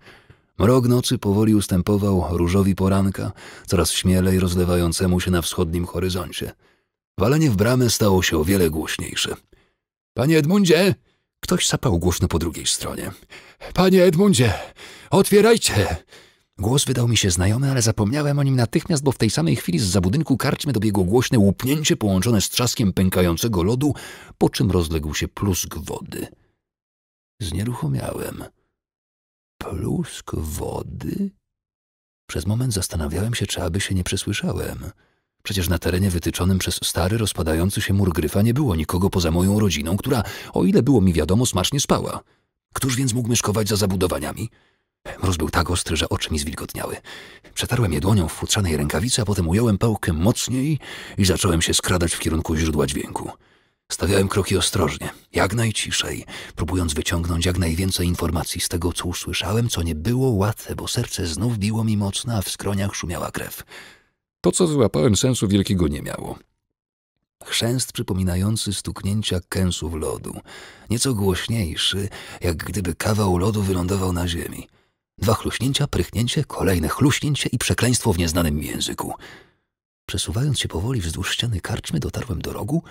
S1: Mrok nocy powoli ustępował różowi poranka, coraz śmielej rozlewającemu się na wschodnim horyzoncie. Walenie w bramę stało się o wiele głośniejsze. Panie Edmundzie! Ktoś sapał głośno po drugiej stronie. Panie Edmundzie! Otwierajcie! Głos wydał mi się znajomy, ale zapomniałem o nim natychmiast, bo w tej samej chwili z za budynku karczmy dobiegło głośne łupnięcie połączone z trzaskiem pękającego lodu, po czym rozległ się plusk wody. Znieruchomiałem plusk wody? Przez moment zastanawiałem się, czy aby się nie przesłyszałem. Przecież na terenie wytyczonym przez stary, rozpadający się mur gryfa nie było nikogo poza moją rodziną, która, o ile było mi wiadomo, smacznie spała. Któż więc mógł mieszkować za zabudowaniami? Mróz był tak ostry, że oczy mi zwilgotniały. Przetarłem je dłonią w futrzanej rękawicy, a potem ująłem pałkę mocniej i zacząłem się skradać w kierunku źródła dźwięku. Stawiałem kroki ostrożnie, jak najciszej, próbując wyciągnąć jak najwięcej informacji z tego, co usłyszałem, co nie było łatwe, bo serce znów biło mi mocno, a w skroniach szumiała krew. To, co złapałem, sensu wielkiego nie miało. Chrzęst przypominający stuknięcia kęsów lodu, nieco głośniejszy, jak gdyby kawał lodu wylądował na ziemi. Dwa chluśnięcia, prychnięcie, kolejne chluśnięcie i przekleństwo w nieznanym języku. Przesuwając się powoli wzdłuż ściany karczmy, dotarłem do rogu,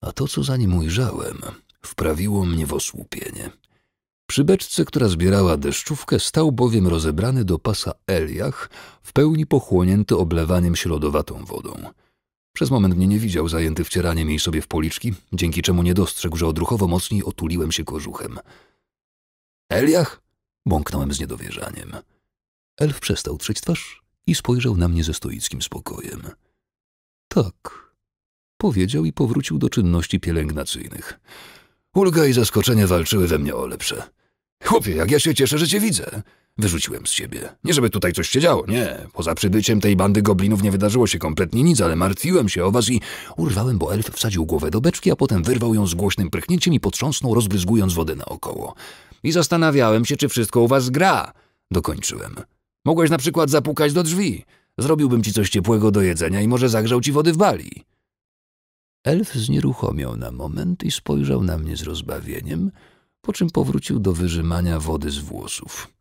S1: a to, co za nim ujrzałem, wprawiło mnie w osłupienie. Przy beczce, która zbierała deszczówkę, stał bowiem rozebrany do pasa Eliach, w pełni pochłonięty oblewaniem środowatą wodą. Przez moment mnie nie widział, zajęty wcieraniem jej sobie w policzki, dzięki czemu nie dostrzegł, że odruchowo mocniej otuliłem się kożuchem. Eliach? Bąknąłem z niedowierzaniem. Elf przestał trzeć twarz i spojrzał na mnie ze stoickim spokojem. Tak, Powiedział i powrócił do czynności pielęgnacyjnych. Ulga i zaskoczenie walczyły we mnie o lepsze. Chłopie, jak ja się cieszę, że cię widzę. Wyrzuciłem z siebie. Nie żeby tutaj coś się działo, nie. Poza przybyciem tej bandy goblinów nie wydarzyło się kompletnie nic, ale martwiłem się o was i urwałem, bo elf wsadził głowę do beczki, a potem wyrwał ją z głośnym prychnięciem i potrząsnął, rozbryzgując wodę naokoło. I zastanawiałem się, czy wszystko u was gra. Dokończyłem. Mogłeś na przykład zapukać do drzwi. Zrobiłbym ci coś ciepłego do jedzenia i może zagrzał ci wody w bali. Elf znieruchomiał na moment i spojrzał na mnie z rozbawieniem, po czym powrócił do wyrzymania wody z włosów.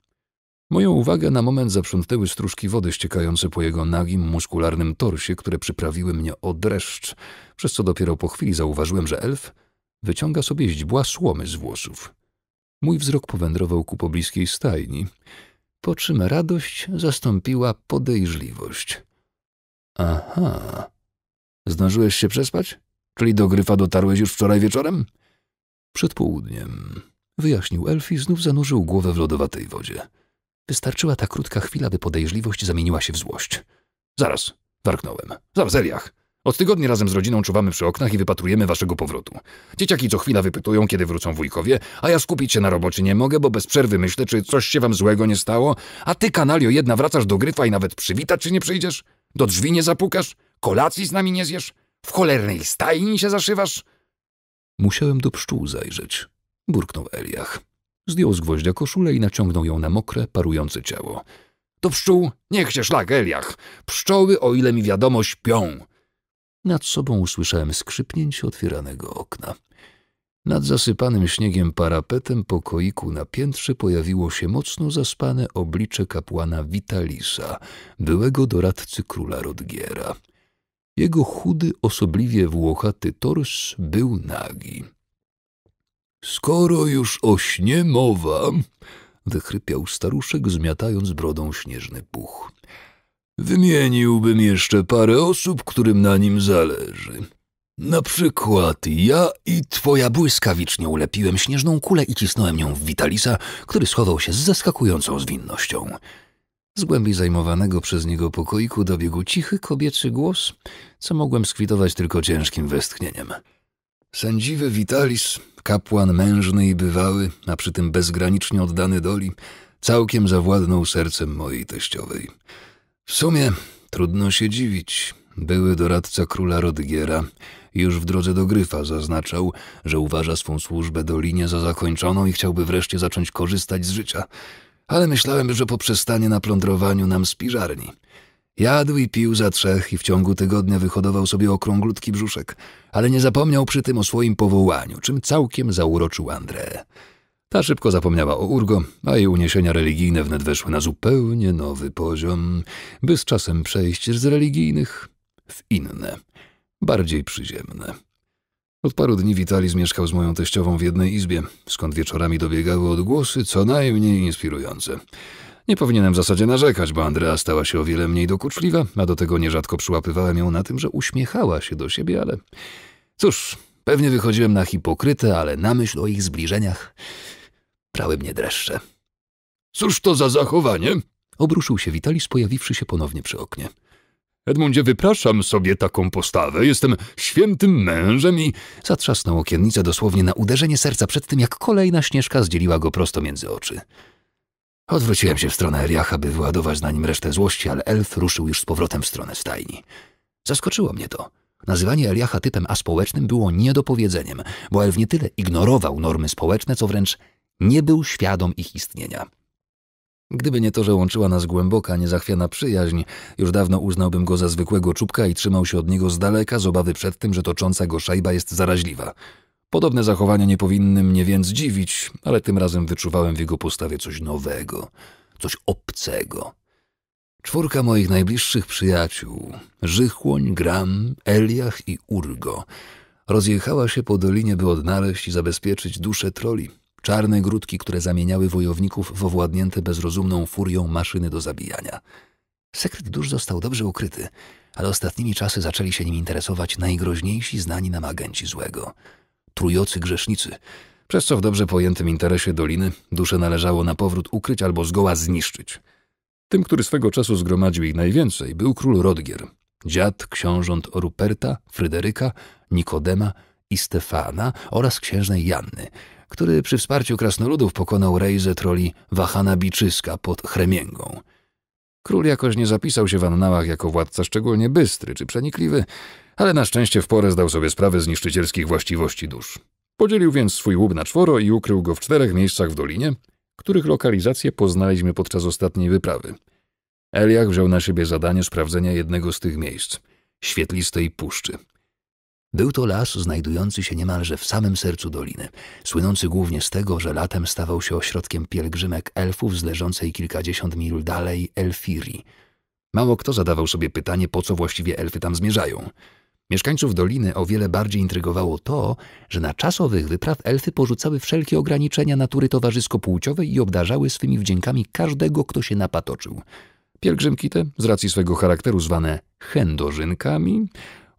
S1: Moją uwagę na moment zaprzątnęły strużki wody ściekające po jego nagim, muskularnym torsie, które przyprawiły mnie o dreszcz, przez co dopiero po chwili zauważyłem, że elf wyciąga sobie źdźbła słomy z włosów. Mój wzrok powędrował ku pobliskiej stajni, po czym radość zastąpiła podejrzliwość. — Aha. Zdążyłeś się przespać? Czyli do Gryfa dotarłeś już wczoraj wieczorem? Przed południem. Wyjaśnił Elf i znów zanurzył głowę w lodowatej wodzie. Wystarczyła ta krótka chwila, by podejrzliwość zamieniła się w złość. Zaraz, warknąłem. Za wzeliach. Od tygodni razem z rodziną czuwamy przy oknach i wypatrujemy waszego powrotu. Dzieciaki co chwila wypytują, kiedy wrócą wujkowie, a ja skupić się na robocie nie mogę, bo bez przerwy myślę, czy coś się wam złego nie stało, a ty, kanalio, jedna wracasz do gryfa i nawet przywitać czy nie przyjdziesz? Do drzwi nie zapukasz? Kolacji z nami nie zjesz? W cholernej stajni się zaszywasz? Musiałem do pszczół zajrzeć, burknął Eliach. Zdjął z gwoździa koszulę i naciągnął ją na mokre, parujące ciało. Do pszczół? Niech się szlak, Eliach. Pszczoły, o ile mi wiadomo, śpią. Nad sobą usłyszałem skrzypnięcie otwieranego okna. Nad zasypanym śniegiem parapetem pokoiku na piętrze pojawiło się mocno zaspane oblicze kapłana Vitalisa, byłego doradcy króla Rodgiera. Jego chudy, osobliwie włochaty tors był nagi. Skoro już o śnie mowa, wychrypiał staruszek, zmiatając brodą śnieżny puch. Wymieniłbym jeszcze parę osób, którym na nim zależy. Na przykład ja i twoja błyskawicznie ulepiłem śnieżną kulę i cisnąłem nią w Witalisa, który schował się z zaskakującą zwinnością. Z głębi zajmowanego przez niego pokoiku dobiegł cichy kobiecy głos, co mogłem skwitować tylko ciężkim westchnieniem. Sędziwy Vitalis, kapłan mężny i bywały, a przy tym bezgranicznie oddany doli, całkiem zawładnął sercem mojej teściowej. W sumie trudno się dziwić. Były doradca króla Rodgiera już w drodze do Gryfa zaznaczał, że uważa swą służbę Dolinie za zakończoną i chciałby wreszcie zacząć korzystać z życia – ale myślałem, że poprzestanie na plądrowaniu nam z Jadł i pił za trzech i w ciągu tygodnia wyhodował sobie okrąglutki brzuszek, ale nie zapomniał przy tym o swoim powołaniu, czym całkiem zauroczył Andrę. Ta szybko zapomniała o Urgo, a jej uniesienia religijne wnet weszły na zupełnie nowy poziom, by z czasem przejść z religijnych w inne, bardziej przyziemne. Od paru dni Witali mieszkał z moją teściową w jednej izbie, skąd wieczorami dobiegały odgłosy co najmniej inspirujące. Nie powinienem w zasadzie narzekać, bo Andrea stała się o wiele mniej dokuczliwa, a do tego nierzadko przyłapywałem ją na tym, że uśmiechała się do siebie, ale... Cóż, pewnie wychodziłem na hipokrytę, ale na myśl o ich zbliżeniach prały mnie dreszcze. Cóż to za zachowanie? Obruszył się Witali, pojawiwszy się ponownie przy oknie. Edmundzie, wypraszam sobie taką postawę. Jestem świętym mężem i... Zatrzasnął okiennicę dosłownie na uderzenie serca przed tym, jak kolejna śnieżka zdzieliła go prosto między oczy. Odwróciłem się w stronę Eriacha, by wyładować na nim resztę złości, ale elf ruszył już z powrotem w stronę stajni. Zaskoczyło mnie to. Nazywanie Eliacha typem aspołecznym było niedopowiedzeniem, bo elf nie tyle ignorował normy społeczne, co wręcz nie był świadom ich istnienia. Gdyby nie to, że łączyła nas głęboka, niezachwiana przyjaźń, już dawno uznałbym go za zwykłego czubka i trzymał się od niego z daleka z obawy przed tym, że tocząca go szajba jest zaraźliwa. Podobne zachowania nie powinny mnie więc dziwić, ale tym razem wyczuwałem w jego postawie coś nowego, coś obcego. Czwórka moich najbliższych przyjaciół, Żychłoń, Gram, Eliach i Urgo, rozjechała się po dolinie, by odnaleźć i zabezpieczyć duszę troli, czarne grudki, które zamieniały wojowników w owładnięte bezrozumną furią maszyny do zabijania. Sekret dusz został dobrze ukryty, ale ostatnimi czasy zaczęli się nim interesować najgroźniejsi znani nam agenci złego. Trujocy grzesznicy, przez co w dobrze pojętym interesie Doliny dusze należało na powrót ukryć albo zgoła zniszczyć. Tym, który swego czasu zgromadził ich najwięcej, był król Rodgier, dziad książąt Ruperta, Fryderyka, Nikodema i Stefana oraz księżnej Janny, który przy wsparciu krasnoludów pokonał rejzę troli Wahana Biczyska pod Chremięgą. Król jakoś nie zapisał się w annałach jako władca szczególnie bystry czy przenikliwy, ale na szczęście w porę zdał sobie sprawę z niszczycielskich właściwości dusz. Podzielił więc swój łub na czworo i ukrył go w czterech miejscach w dolinie, których lokalizację poznaliśmy podczas ostatniej wyprawy. Eliach wziął na siebie zadanie sprawdzenia jednego z tych miejsc, świetlistej puszczy. Był to las znajdujący się niemalże w samym sercu doliny, słynący głównie z tego, że latem stawał się ośrodkiem pielgrzymek elfów z leżącej kilkadziesiąt mil dalej Elfiri. Mało kto zadawał sobie pytanie, po co właściwie elfy tam zmierzają. Mieszkańców doliny o wiele bardziej intrygowało to, że na czasowych wypraw elfy porzucały wszelkie ograniczenia natury towarzysko-płciowej i obdarzały swymi wdziękami każdego, kto się napatoczył. Pielgrzymki te, z racji swego charakteru zwane hendożynkami,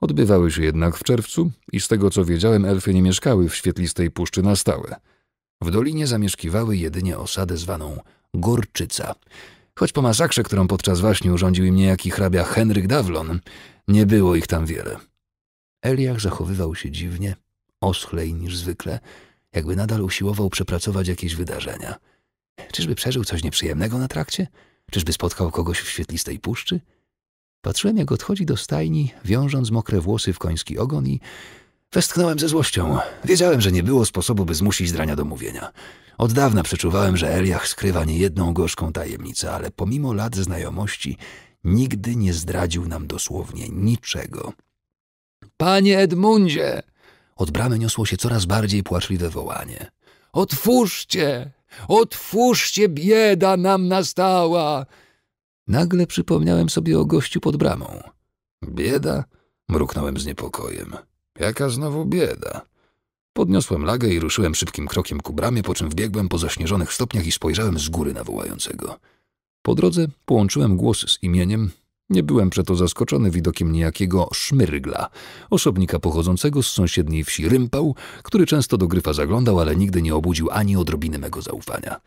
S1: Odbywały się jednak w czerwcu i z tego co wiedziałem, elfy nie mieszkały w świetlistej puszczy na stałe. W dolinie zamieszkiwały jedynie osadę zwaną Górczyca. Choć po masakrze, którą podczas właśnie urządził im niejaki hrabia Henryk Dawlon, nie było ich tam wiele. Eliach zachowywał się dziwnie, oschlej niż zwykle, jakby nadal usiłował przepracować jakieś wydarzenia. Czyżby przeżył coś nieprzyjemnego na trakcie? Czyżby spotkał kogoś w świetlistej puszczy? Patrzyłem, jak odchodzi do stajni, wiążąc mokre włosy w koński ogon i westchnąłem ze złością. Wiedziałem, że nie było sposobu, by zmusić drania do mówienia. Od dawna przeczuwałem, że Eliach skrywa niejedną gorzką tajemnicę, ale pomimo lat znajomości nigdy nie zdradził nam dosłownie niczego. Panie Edmundzie! Od bramy niosło się coraz bardziej płaczliwe wołanie. Otwórzcie! Otwórzcie, bieda nam nastała! Nagle przypomniałem sobie o gościu pod bramą. Bieda? Mruknąłem z niepokojem. Jaka znowu bieda? Podniosłem lagę i ruszyłem szybkim krokiem ku bramie, po czym wbiegłem po zaśnieżonych stopniach i spojrzałem z góry na wołającego. Po drodze połączyłem głosy z imieniem. Nie byłem przeto zaskoczony widokiem niejakiego szmyrgla, osobnika pochodzącego z sąsiedniej wsi Rympał, który często do gryfa zaglądał, ale nigdy nie obudził ani odrobiny mego zaufania.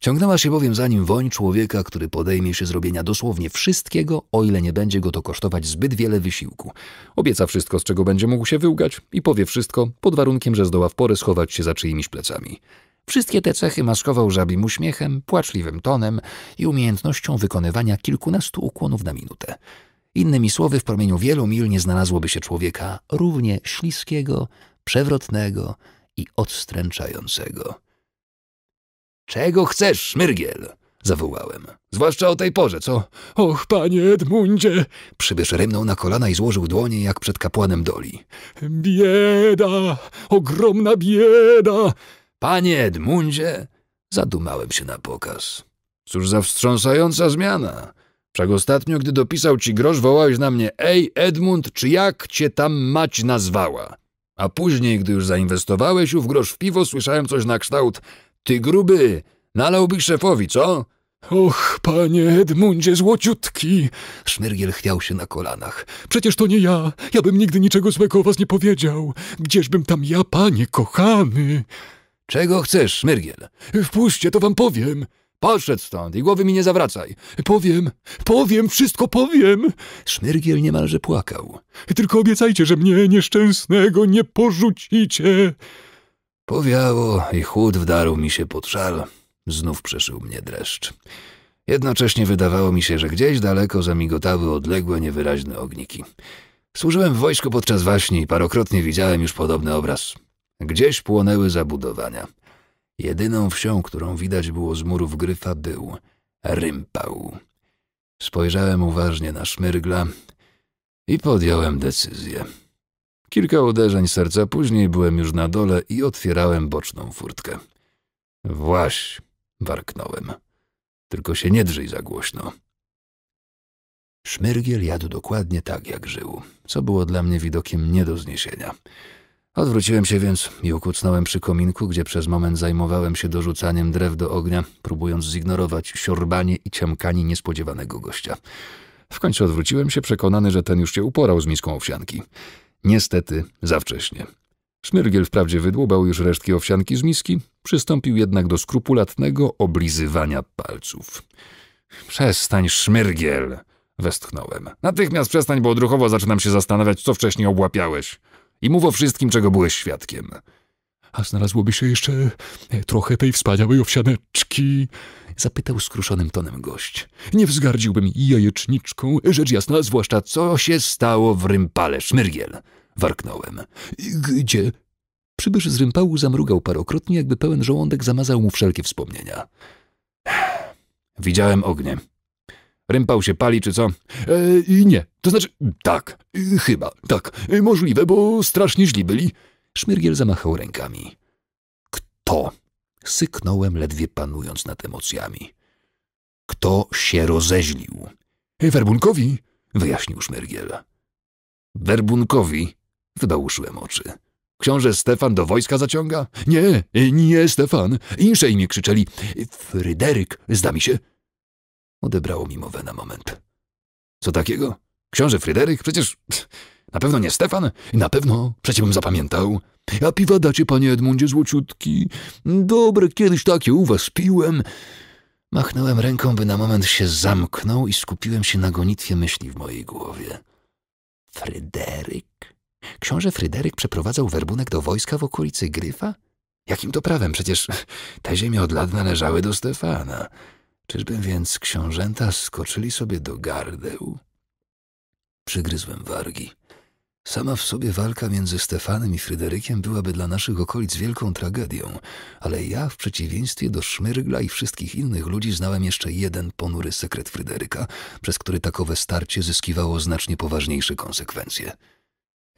S1: Ciągnęła się bowiem za nim woń człowieka, który podejmie się zrobienia dosłownie wszystkiego, o ile nie będzie go to kosztować zbyt wiele wysiłku. Obieca wszystko, z czego będzie mógł się wyłgać i powie wszystko, pod warunkiem, że zdoła w porę schować się za czyimiś plecami. Wszystkie te cechy maskował żabim uśmiechem, płaczliwym tonem i umiejętnością wykonywania kilkunastu ukłonów na minutę. Innymi słowy, w promieniu wielu mil nie znalazłoby się człowieka równie śliskiego, przewrotnego i odstręczającego. Czego chcesz, szmyrgiel? zawołałem. Zwłaszcza o tej porze, co? Och, panie Edmundzie! Przybysz rymnął na kolana i złożył dłonie jak przed kapłanem doli. Bieda! Ogromna bieda! Panie Edmundzie! Zadumałem się na pokaz. Cóż za wstrząsająca zmiana! Wszak ostatnio, gdy dopisał ci grosz, wołałeś na mnie Ej, Edmund, czy jak cię tam mać nazwała? A później, gdy już zainwestowałeś ów grosz w piwo, słyszałem coś na kształt ty gruby, nalałbyś szefowi, co? Och, panie Edmundzie złociutki! Szmyrgiel chwiał się na kolanach. Przecież to nie ja. Ja bym nigdy niczego złego o was nie powiedział. Gdzieżbym tam ja, panie kochany? Czego chcesz, Szmyrgiel? Wpuśćcie, to wam powiem. Poszedł stąd i głowy mi nie zawracaj. Powiem, powiem, wszystko powiem. Szmyrgiel niemalże płakał. Tylko obiecajcie, że mnie nieszczęsnego nie porzucicie. Powiało i chłód wdarł mi się pod szal. Znów przeszył mnie dreszcz. Jednocześnie wydawało mi się, że gdzieś daleko zamigotały odległe, niewyraźne ogniki. Służyłem w wojsku podczas waśni i parokrotnie widziałem już podobny obraz. Gdzieś płonęły zabudowania. Jedyną wsią, którą widać było z murów gryfa, był Rympał. Spojrzałem uważnie na Szmyrgla i podjąłem decyzję. Kilka uderzeń serca później byłem już na dole i otwierałem boczną furtkę. Właś, warknąłem. Tylko się nie drżyj za głośno. Szmyrgiel jadł dokładnie tak, jak żył, co było dla mnie widokiem nie do zniesienia. Odwróciłem się więc i ukucnąłem przy kominku, gdzie przez moment zajmowałem się dorzucaniem drew do ognia, próbując zignorować siorbanie i ciamkanie niespodziewanego gościa. W końcu odwróciłem się, przekonany, że ten już się uporał z miską owsianki. Niestety za wcześnie. Szmyrgiel wprawdzie wydłubał już resztki owsianki z miski, przystąpił jednak do skrupulatnego oblizywania palców. Przestań, Szmyrgiel! westchnąłem. Natychmiast przestań, bo odruchowo zaczynam się zastanawiać, co wcześniej obłapiałeś. I mów o wszystkim, czego byłeś świadkiem a znalazłoby się jeszcze e, trochę tej wspaniałej owsianeczki? Zapytał skruszonym tonem gość. Nie wzgardziłbym jajeczniczką, rzecz jasna, zwłaszcza co się stało w rympale, szmyrgiel. Warknąłem. Gdzie? Przybysz z rympału zamrugał parokrotnie, jakby pełen żołądek zamazał mu wszelkie wspomnienia. Widziałem ognie. Rympał się pali, czy co? E, nie, to znaczy, tak, chyba, tak, możliwe, bo strasznie źli byli. Szmyrgiel zamachał rękami. Kto? Syknąłem, ledwie panując nad emocjami. Kto się rozeźlił? Werbunkowi, wyjaśnił Szmyrgiel. Werbunkowi, wydałuszyłem oczy. Książę Stefan do wojska zaciąga? Nie, nie Stefan. Insze mi krzyczeli. Fryderyk, zda mi się. Odebrało mi mowę na moment. Co takiego? Książę Fryderyk? Przecież... Na pewno nie Stefan i na pewno przecie bym zapamiętał. A piwa dacie, panie Edmundzie, złociutki. Dobre, kiedyś takie u was piłem. Machnąłem ręką, by na moment się zamknął i skupiłem się na gonitwie myśli w mojej głowie. Fryderyk? Książę Fryderyk przeprowadzał werbunek do wojska w okolicy Gryfa? Jakim to prawem? Przecież te ziemie od lat należały do Stefana. Czyżby więc książęta skoczyli sobie do gardeł? Przygryzłem wargi. Sama w sobie walka między Stefanem i Fryderykiem byłaby dla naszych okolic wielką tragedią, ale ja w przeciwieństwie do Szmyrgla i wszystkich innych ludzi znałem jeszcze jeden ponury sekret Fryderyka, przez który takowe starcie zyskiwało znacznie poważniejsze konsekwencje.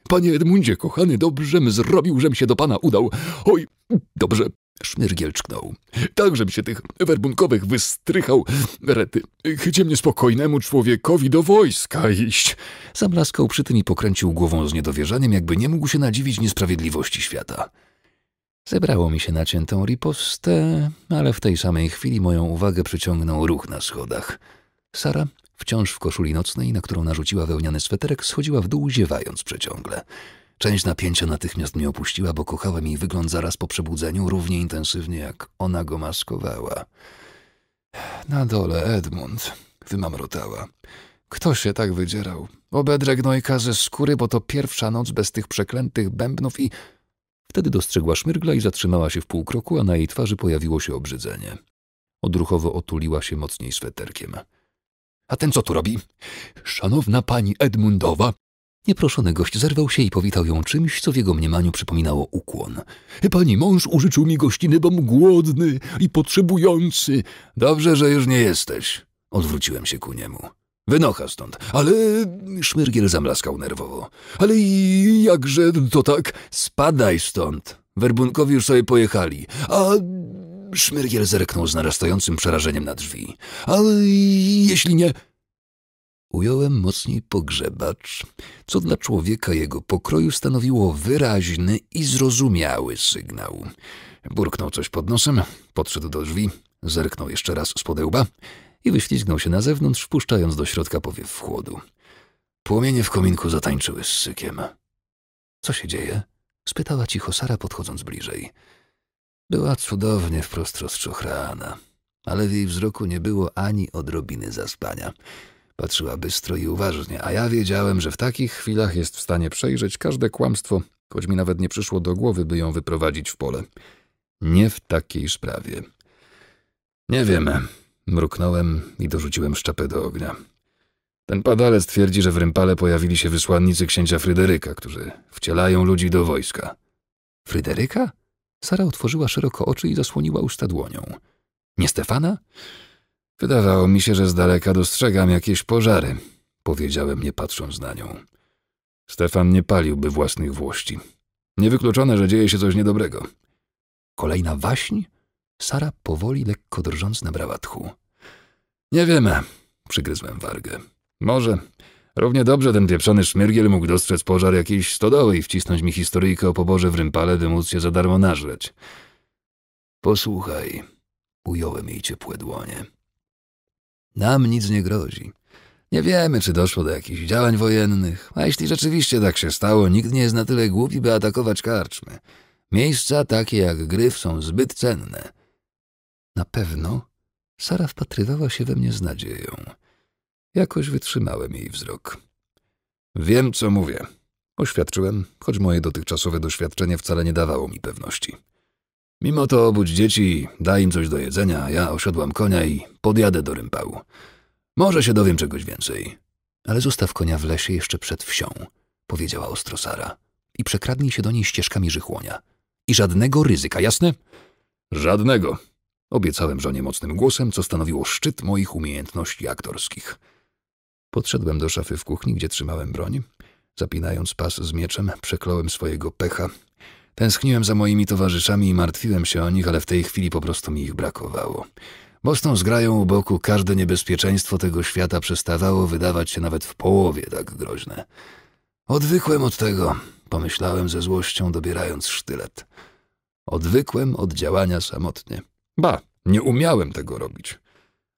S1: Panie Edmundzie, kochany, dobrzem zrobił, żem się do pana udał. Oj, dobrze, Szmiergiel czknął. Takżem się tych werbunkowych wystrychał, rety. Chycie mnie spokojnemu człowiekowi do wojska iść. Zamlaskał przy tym i pokręcił głową z niedowierzaniem, jakby nie mógł się nadziwić niesprawiedliwości świata. Zebrało mi się naciętą ripostę, ale w tej samej chwili moją uwagę przyciągnął ruch na schodach. Sara, wciąż w koszuli nocnej, na którą narzuciła wełniany sweterek, schodziła w dół, ziewając przeciągle. Część napięcia natychmiast mnie opuściła, bo kochałem jej wygląd zaraz po przebudzeniu równie intensywnie, jak ona go maskowała. Na dole Edmund, wymamrotała. Kto się tak wydzierał? Obedrę gnojka ze skóry, bo to pierwsza noc bez tych przeklętych bębnów i... Wtedy dostrzegła szmyrgla i zatrzymała się w pół kroku, a na jej twarzy pojawiło się obrzydzenie. Odruchowo otuliła się mocniej sweterkiem. A ten co tu robi? Szanowna pani Edmundowa, Nieproszony gość zerwał się i powitał ją czymś, co w jego mniemaniu przypominało ukłon. Pani mąż użyczył mi gościny, bo głodny i potrzebujący. Dobrze, że już nie jesteś. Odwróciłem się ku niemu. Wynocha stąd, ale... Szmyrgiel zamlaskał nerwowo. Ale i jakże to tak? Spadaj stąd. Werbunkowi już sobie pojechali. A... Szmyrgiel zerknął z narastającym przerażeniem na drzwi. Ale jeśli nie... Ująłem mocniej pogrzebacz, co dla człowieka jego pokroju stanowiło wyraźny i zrozumiały sygnał. Burknął coś pod nosem, podszedł do drzwi, zerknął jeszcze raz z podełba i wyślizgnął się na zewnątrz, wpuszczając do środka powiew chłodu. Płomienie w kominku zatańczyły z sykiem. Co się dzieje? spytała cicho Sara, podchodząc bliżej. Była cudownie wprost rozczochrana, ale w jej wzroku nie było ani odrobiny zaspania. Patrzyła bystro i uważnie, a ja wiedziałem, że w takich chwilach jest w stanie przejrzeć każde kłamstwo, choć mi nawet nie przyszło do głowy, by ją wyprowadzić w pole. Nie w takiej sprawie. Nie wiemy. Mruknąłem i dorzuciłem szczapę do ognia. Ten padalec twierdzi, że w Rympale pojawili się wysłannicy księcia Fryderyka, którzy wcielają ludzi do wojska. Fryderyka? Sara otworzyła szeroko oczy i zasłoniła usta dłonią. Nie Stefana? Wydawało mi się, że z daleka dostrzegam jakieś pożary, powiedziałem, nie patrząc na nią. Stefan nie paliłby własnych włości. Niewykluczone, że dzieje się coś niedobrego. Kolejna waśń? Sara powoli, lekko drżąc, nabrała tchu. Nie wiemy, przygryzłem wargę. Może. Równie dobrze ten pieprzony szmyrgiel mógł dostrzec pożar jakiejś stodoły i wcisnąć mi historyjkę o poborze w rympale, by móc się za darmo nażreć. Posłuchaj, ująłem jej ciepłe dłonie. Nam nic nie grozi. Nie wiemy, czy doszło do jakichś działań wojennych, a jeśli rzeczywiście tak się stało, nikt nie jest na tyle głupi, by atakować karczmy. Miejsca takie jak Gryf są zbyt cenne. Na pewno Sara wpatrywała się we mnie z nadzieją. Jakoś wytrzymałem jej wzrok. Wiem, co mówię, oświadczyłem, choć moje dotychczasowe doświadczenie wcale nie dawało mi pewności. Mimo to obudź dzieci, daj im coś do jedzenia, ja osiodłam konia i podjadę do rympału. Może się dowiem czegoś więcej. Ale zostaw konia w lesie jeszcze przed wsią, powiedziała ostro Sara. I przekradnij się do niej ścieżkami żychłonia. I żadnego ryzyka, jasne? Żadnego. Obiecałem żonie mocnym głosem, co stanowiło szczyt moich umiejętności aktorskich. Podszedłem do szafy w kuchni, gdzie trzymałem broń. Zapinając pas z mieczem, przekląłem swojego pecha Tęskniłem za moimi towarzyszami i martwiłem się o nich, ale w tej chwili po prostu mi ich brakowało. Boston z grają u boku każde niebezpieczeństwo tego świata przestawało wydawać się nawet w połowie tak groźne. Odwykłem od tego, pomyślałem ze złością, dobierając sztylet. Odwykłem od działania samotnie. Ba, nie umiałem tego robić.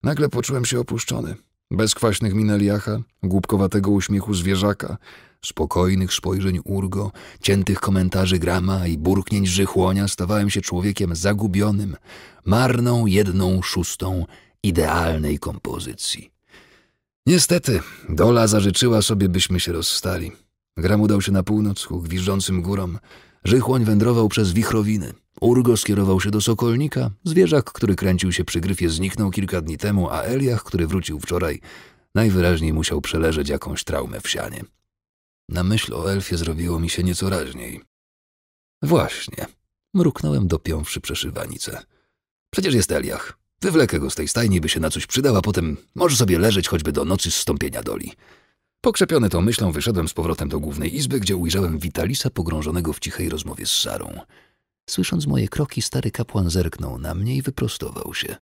S1: Nagle poczułem się opuszczony. Bez kwaśnych mineliacha, głupkowatego uśmiechu zwierzaka, spokojnych spojrzeń Urgo, ciętych komentarzy Grama i burknięć Żychłonia stawałem się człowiekiem zagubionym, marną jedną szóstą idealnej kompozycji. Niestety, Dola zażyczyła sobie, byśmy się rozstali. Gram udał się na północ, ku gwiżdżącym górom. Żychłoń wędrował przez wichrowiny. Urgo skierował się do Sokolnika. Zwierzak, który kręcił się przy gryfie, zniknął kilka dni temu, a Eliach, który wrócił wczoraj, najwyraźniej musiał przeleżeć jakąś traumę w sianie. Na myśl o elfie zrobiło mi się nieco raźniej. Właśnie, mruknąłem dopiąwszy przeszywanicę. Przecież jest Eliach. Wywlekę go z tej stajni, by się na coś przydała, potem może sobie leżeć choćby do nocy z stąpienia doli. Pokrzepiony tą myślą wyszedłem z powrotem do głównej izby, gdzie ujrzałem Witalisa pogrążonego w cichej rozmowie z Sarą. Słysząc moje kroki, stary kapłan zerknął na mnie i wyprostował się.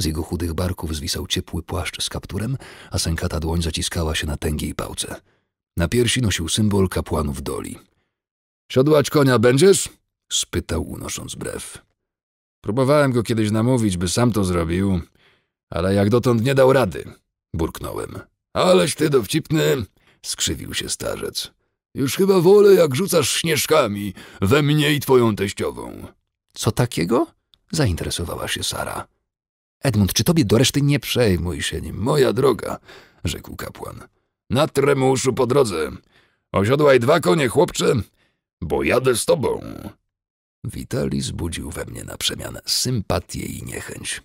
S1: Z jego chudych barków zwisał ciepły płaszcz z kapturem, a sękata dłoń zaciskała się na tęgiej pałce. Na piersi nosił symbol kapłanów doli. Siodłać konia będziesz? spytał, unosząc brew. Próbowałem go kiedyś namówić, by sam to zrobił, ale jak dotąd nie dał rady, burknąłem. Aleś ty dowcipny, skrzywił się starzec. Już chyba wolę, jak rzucasz śnieżkami we mnie i twoją teściową. Co takiego? zainteresowała się Sara. Edmund, czy tobie do reszty nie przejmuj się nim, moja droga, rzekł kapłan na Tremuszu po drodze. Osiodłaj dwa konie, chłopcze, bo jadę z tobą. Witali zbudził we mnie na przemianę sympatię i niechęć.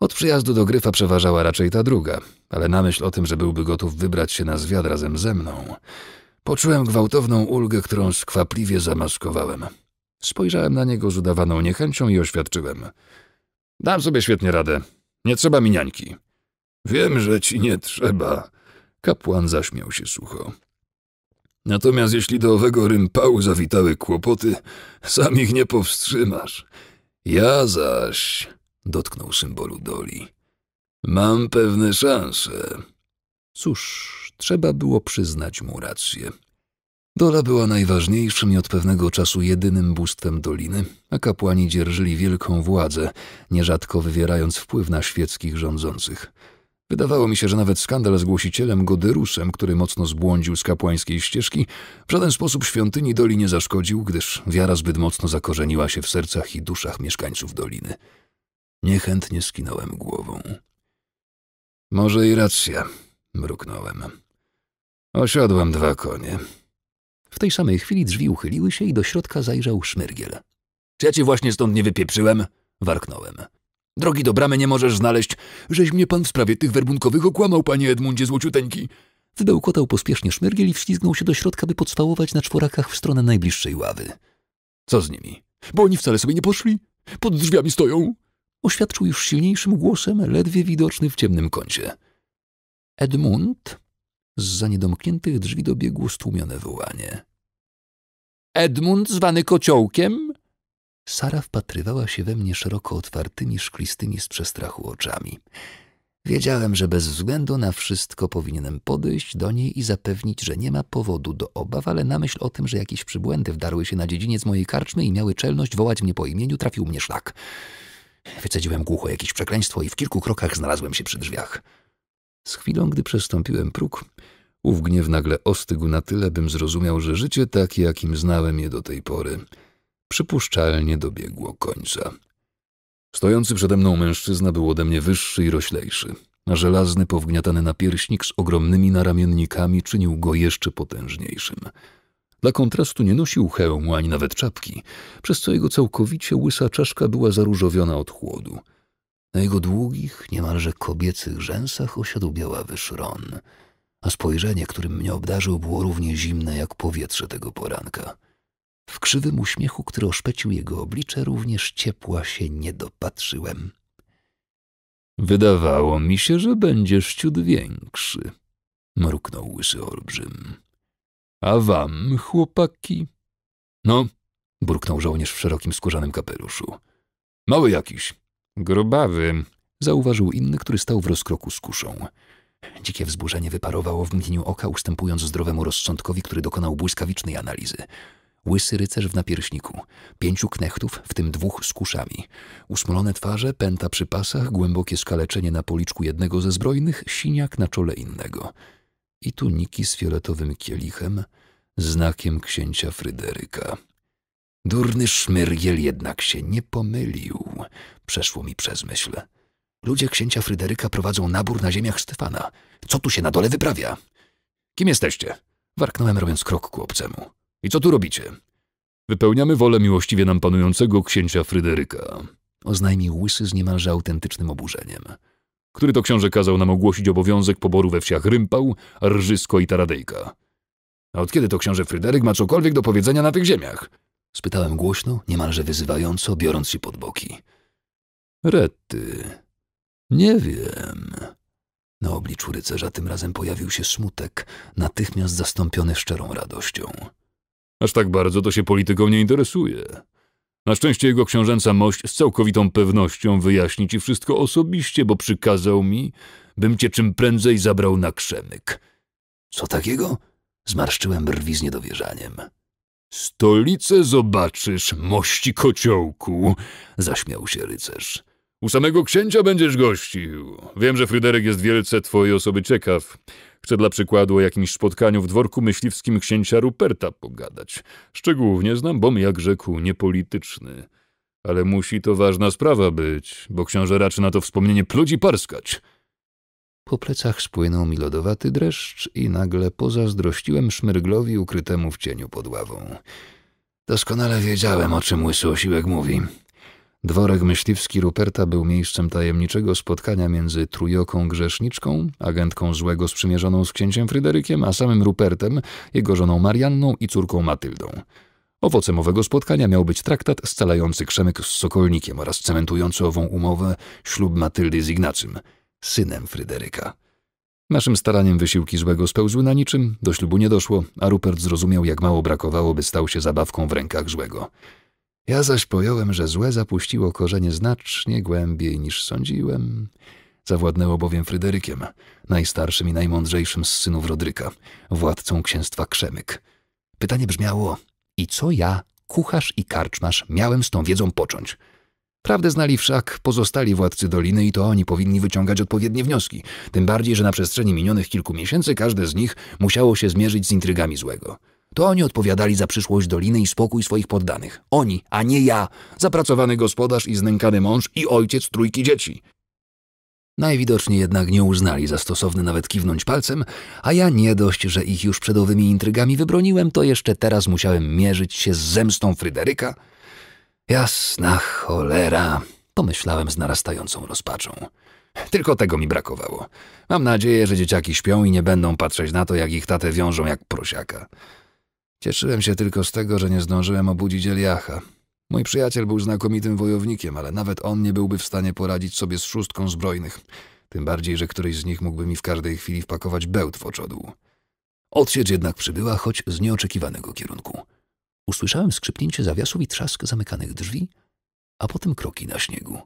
S1: Od przyjazdu do Gryfa przeważała raczej ta druga, ale na myśl o tym, że byłby gotów wybrać się na zwiad razem ze mną, poczułem gwałtowną ulgę, którą skwapliwie zamaskowałem. Spojrzałem na niego z udawaną niechęcią i oświadczyłem. Dam sobie świetnie radę. Nie trzeba mi niańki. Wiem, że ci nie trzeba, Kapłan zaśmiał się sucho. Natomiast jeśli do owego rympału zawitały kłopoty, sam ich nie powstrzymasz. Ja zaś, dotknął symbolu doli, mam pewne szanse. Cóż, trzeba było przyznać mu rację. Dola była najważniejszym i od pewnego czasu jedynym bóstwem doliny, a kapłani dzierżyli wielką władzę, nierzadko wywierając wpływ na świeckich rządzących – Wydawało mi się, że nawet skandal z głosicielem Godyrusem, który mocno zbłądził z kapłańskiej ścieżki, w żaden sposób świątyni Doli nie zaszkodził, gdyż wiara zbyt mocno zakorzeniła się w sercach i duszach mieszkańców Doliny. Niechętnie skinąłem głową. Może i racja, mruknąłem. Osiadłem dwa konie. W tej samej chwili drzwi uchyliły się i do środka zajrzał szmyrgiel. Czy ja cię właśnie stąd nie wypieprzyłem? Warknąłem. Drogi do bramy nie możesz znaleźć, żeś mnie pan w sprawie tych werbunkowych okłamał, panie Edmundzie złociuteńki. Wybełkotał pospiesznie szmergiel i wślizgnął się do środka, by podstałować na czworakach w stronę najbliższej ławy. Co z nimi? Bo oni wcale sobie nie poszli. Pod drzwiami stoją. Oświadczył już silniejszym głosem, ledwie widoczny w ciemnym kącie. Edmund? Z niedomkniętych drzwi dobiegło stłumione wołanie. Edmund, zwany kociołkiem? Sara wpatrywała się we mnie szeroko otwartymi, szklistymi z przestrachu oczami. Wiedziałem, że bez względu na wszystko powinienem podejść do niej i zapewnić, że nie ma powodu do obaw, ale na myśl o tym, że jakieś przybłędy wdarły się na dziedziniec mojej karczmy i miały czelność wołać mnie po imieniu, trafił mnie szlak. Wycedziłem głucho jakieś przekleństwo i w kilku krokach znalazłem się przy drzwiach. Z chwilą, gdy przestąpiłem próg, ów gniew nagle ostygł na tyle, bym zrozumiał, że życie takie, jakim znałem je do tej pory – przypuszczalnie dobiegło końca. Stojący przede mną mężczyzna był ode mnie wyższy i roślejszy, a żelazny, powgniatany na pierśnik z ogromnymi naramiennikami czynił go jeszcze potężniejszym. Dla kontrastu nie nosił hełmu ani nawet czapki, przez co jego całkowicie łysa czaszka była zaróżowiona od chłodu. Na jego długich, niemalże kobiecych rzęsach osiadł białawy szron, a spojrzenie, którym mnie obdarzył, było równie zimne jak powietrze tego poranka. W krzywym uśmiechu, który oszpecił jego oblicze, również ciepła się nie dopatrzyłem. Wydawało mi się, że będziesz ciut większy, mruknął łysy olbrzym. A wam, chłopaki? No, burknął żołnierz w szerokim skórzanym kapeluszu. Mały jakiś. Grubawy, zauważył inny, który stał w rozkroku z kuszą. Dzikie wzburzenie wyparowało w mgnieniu oka, ustępując zdrowemu rozsądkowi, który dokonał błyskawicznej analizy. Łysy rycerz w napierśniku, pięciu knechtów, w tym dwóch z kuszami. Usmolone twarze, pęta przy pasach, głębokie skaleczenie na policzku jednego ze zbrojnych, siniak na czole innego. I tuniki z fioletowym kielichem, znakiem księcia Fryderyka. Durny szmyrgiel jednak się nie pomylił, przeszło mi przez myśl. Ludzie księcia Fryderyka prowadzą nabór na ziemiach Stefana. Co tu się na dole wyprawia? Kim jesteście? Warknąłem robiąc krok ku obcemu. I co tu robicie? Wypełniamy wolę miłościwie nam panującego księcia Fryderyka, oznajmił Łysy z niemalże autentycznym oburzeniem. Który to książę kazał nam ogłosić obowiązek poboru we wsiach Rympał, Rżysko i Taradejka. A od kiedy to książę Fryderyk ma cokolwiek do powiedzenia na tych ziemiach? Spytałem głośno, niemalże wyzywająco, biorąc się pod boki. Retty, nie wiem. Na obliczu rycerza tym razem pojawił się smutek, natychmiast zastąpiony szczerą radością. Aż tak bardzo to się polityką nie interesuje. Na szczęście jego książęca mość z całkowitą pewnością wyjaśni ci wszystko osobiście, bo przykazał mi, bym cię czym prędzej zabrał na krzemyk. Co takiego? Zmarszczyłem brwi z niedowierzaniem. Stolicę zobaczysz, mości kociołku, zaśmiał się rycerz. U samego księcia będziesz gościł. Wiem, że Fryderyk jest wielce twojej osoby ciekaw. Chcę dla przykładu o jakimś spotkaniu w dworku myśliwskim księcia Ruperta pogadać. Szczególnie znam, bom jak rzekł niepolityczny. Ale musi to ważna sprawa być, bo książę raczy na to wspomnienie pludzi parskać. Po plecach spłynął mi lodowaty dreszcz i nagle pozazdrościłem szmyrglowi ukrytemu w cieniu pod ławą. Doskonale wiedziałem, o czym łysosiłek mówi. Dworek myśliwski Ruperta był miejscem tajemniczego spotkania między trójoką grzeszniczką, agentką złego sprzymierzoną z księciem Fryderykiem, a samym Rupertem, jego żoną Marianną i córką Matyldą. Owocem owego spotkania miał być traktat scalający Krzemyk z Sokolnikiem oraz cementujący ową umowę ślub Matyldy z Ignacym, synem Fryderyka. Naszym staraniem wysiłki złego spełzły na niczym, do ślubu nie doszło, a Rupert zrozumiał, jak mało brakowało, by stał się zabawką w rękach złego. Ja zaś pojąłem, że złe zapuściło korzenie znacznie głębiej niż sądziłem. Zawładnęło bowiem Fryderykiem, najstarszym i najmądrzejszym z synów Rodryka, władcą księstwa Krzemyk. Pytanie brzmiało, i co ja, kucharz i karczmarz, miałem z tą wiedzą począć? Prawdę znali wszak pozostali władcy Doliny i to oni powinni wyciągać odpowiednie wnioski, tym bardziej, że na przestrzeni minionych kilku miesięcy każde z nich musiało się zmierzyć z intrygami złego. To oni odpowiadali za przyszłość doliny i spokój swoich poddanych. Oni, a nie ja, zapracowany gospodarz i znękany mąż i ojciec trójki dzieci. Najwidoczniej jednak nie uznali za stosowne nawet kiwnąć palcem, a ja nie dość, że ich już przed owymi intrygami wybroniłem, to jeszcze teraz musiałem mierzyć się z zemstą Fryderyka. Jasna cholera, pomyślałem z narastającą rozpaczą. Tylko tego mi brakowało. Mam nadzieję, że dzieciaki śpią i nie będą patrzeć na to, jak ich tatę wiążą jak prosiaka. Cieszyłem się tylko z tego, że nie zdążyłem obudzić Eliacha. Mój przyjaciel był znakomitym wojownikiem, ale nawet on nie byłby w stanie poradzić sobie z szóstką zbrojnych. Tym bardziej, że któryś z nich mógłby mi w każdej chwili wpakować bełt w oczodół. Odsiedź jednak przybyła, choć z nieoczekiwanego kierunku. Usłyszałem skrzypnięcie zawiasów i trzask zamykanych drzwi, a potem kroki na śniegu.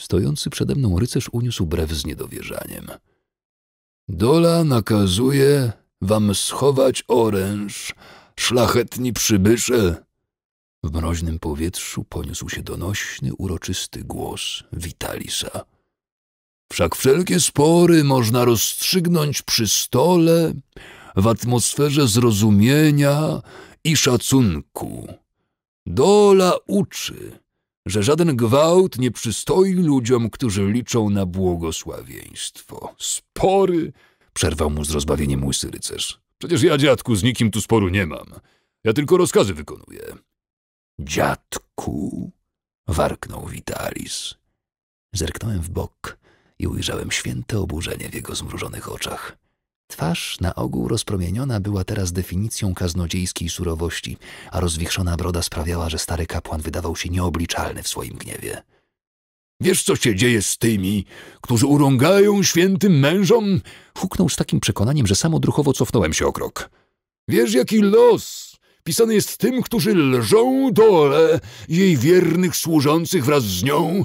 S1: Stojący przede mną rycerz uniósł brew z niedowierzaniem. Dola nakazuje wam schować oręż, szlachetni przybysze! W mroźnym powietrzu poniósł się donośny, uroczysty głos Witalisa. Wszak wszelkie spory można rozstrzygnąć przy stole, w atmosferze zrozumienia i szacunku. Dola uczy, że żaden gwałt nie przystoi ludziom, którzy liczą na błogosławieństwo. Spory, przerwał mu z rozbawieniem łysy rycerz. Przecież ja, dziadku, z nikim tu sporu nie mam. Ja tylko rozkazy wykonuję. Dziadku, warknął Vitalis. Zerknąłem w bok i ujrzałem święte oburzenie w jego zmrużonych oczach. Twarz na ogół rozpromieniona była teraz definicją kaznodziejskiej surowości, a rozwichrzona broda sprawiała, że stary kapłan wydawał się nieobliczalny w swoim gniewie. Wiesz, co się dzieje z tymi, którzy urągają świętym mężom? Huknął z takim przekonaniem, że samo druchowo cofnąłem się o krok. Wiesz, jaki los pisany jest tym, którzy lżą dole jej wiernych służących wraz z nią?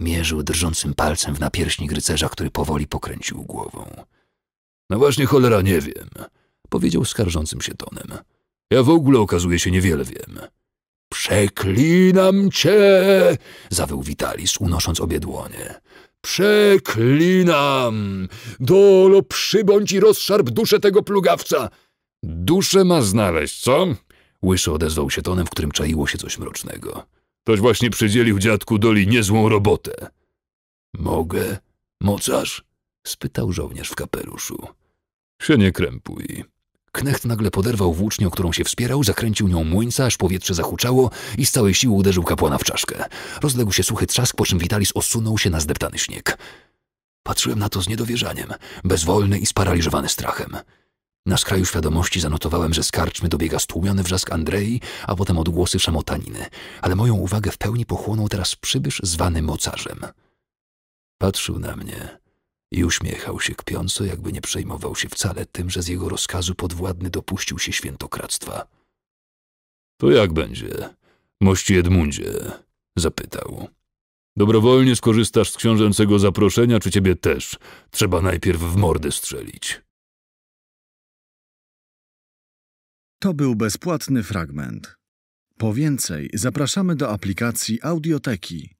S1: Mierzył drżącym palcem w napierśnik rycerza, który powoli pokręcił głową. No właśnie cholera nie wiem, powiedział skarżącym się tonem. Ja w ogóle okazuje się niewiele wiem. Przeklinam cię! zawył Witalis, unosząc obie dłonie. Przeklinam! Dolo, przybądź i rozszarp duszę tego plugawca! Duszę ma znaleźć, co? Łyszo odezwał się tonem, w którym czaiło się coś mrocznego. Toś właśnie przydzielił dziadku Doli niezłą robotę. Mogę, mocarz? spytał żołnierz w kapeluszu. Się nie krępuj. Knecht nagle poderwał włócznię, o którą się wspierał, zakręcił nią młyńca, aż powietrze zahuczało i z całej siły uderzył kapłana w czaszkę. Rozległ się suchy trzask, po czym Witalis osunął się na zdeptany śnieg. Patrzyłem na to z niedowierzaniem, bezwolny i sparaliżowany strachem. Na skraju świadomości zanotowałem, że z karczmy dobiega stłumiony wrzask Andrei, a potem odgłosy szamotaniny, ale moją uwagę w pełni pochłonął teraz przybysz zwany mocarzem. Patrzył na mnie i uśmiechał się kpiąco, jakby nie przejmował się wcale tym, że z jego rozkazu podwładny dopuścił się świętokradztwa. To jak będzie, mości Edmundzie? zapytał. Dobrowolnie skorzystasz z książęcego zaproszenia, czy ciebie też? Trzeba najpierw w mordę strzelić. To był bezpłatny fragment. Po więcej zapraszamy do aplikacji Audioteki.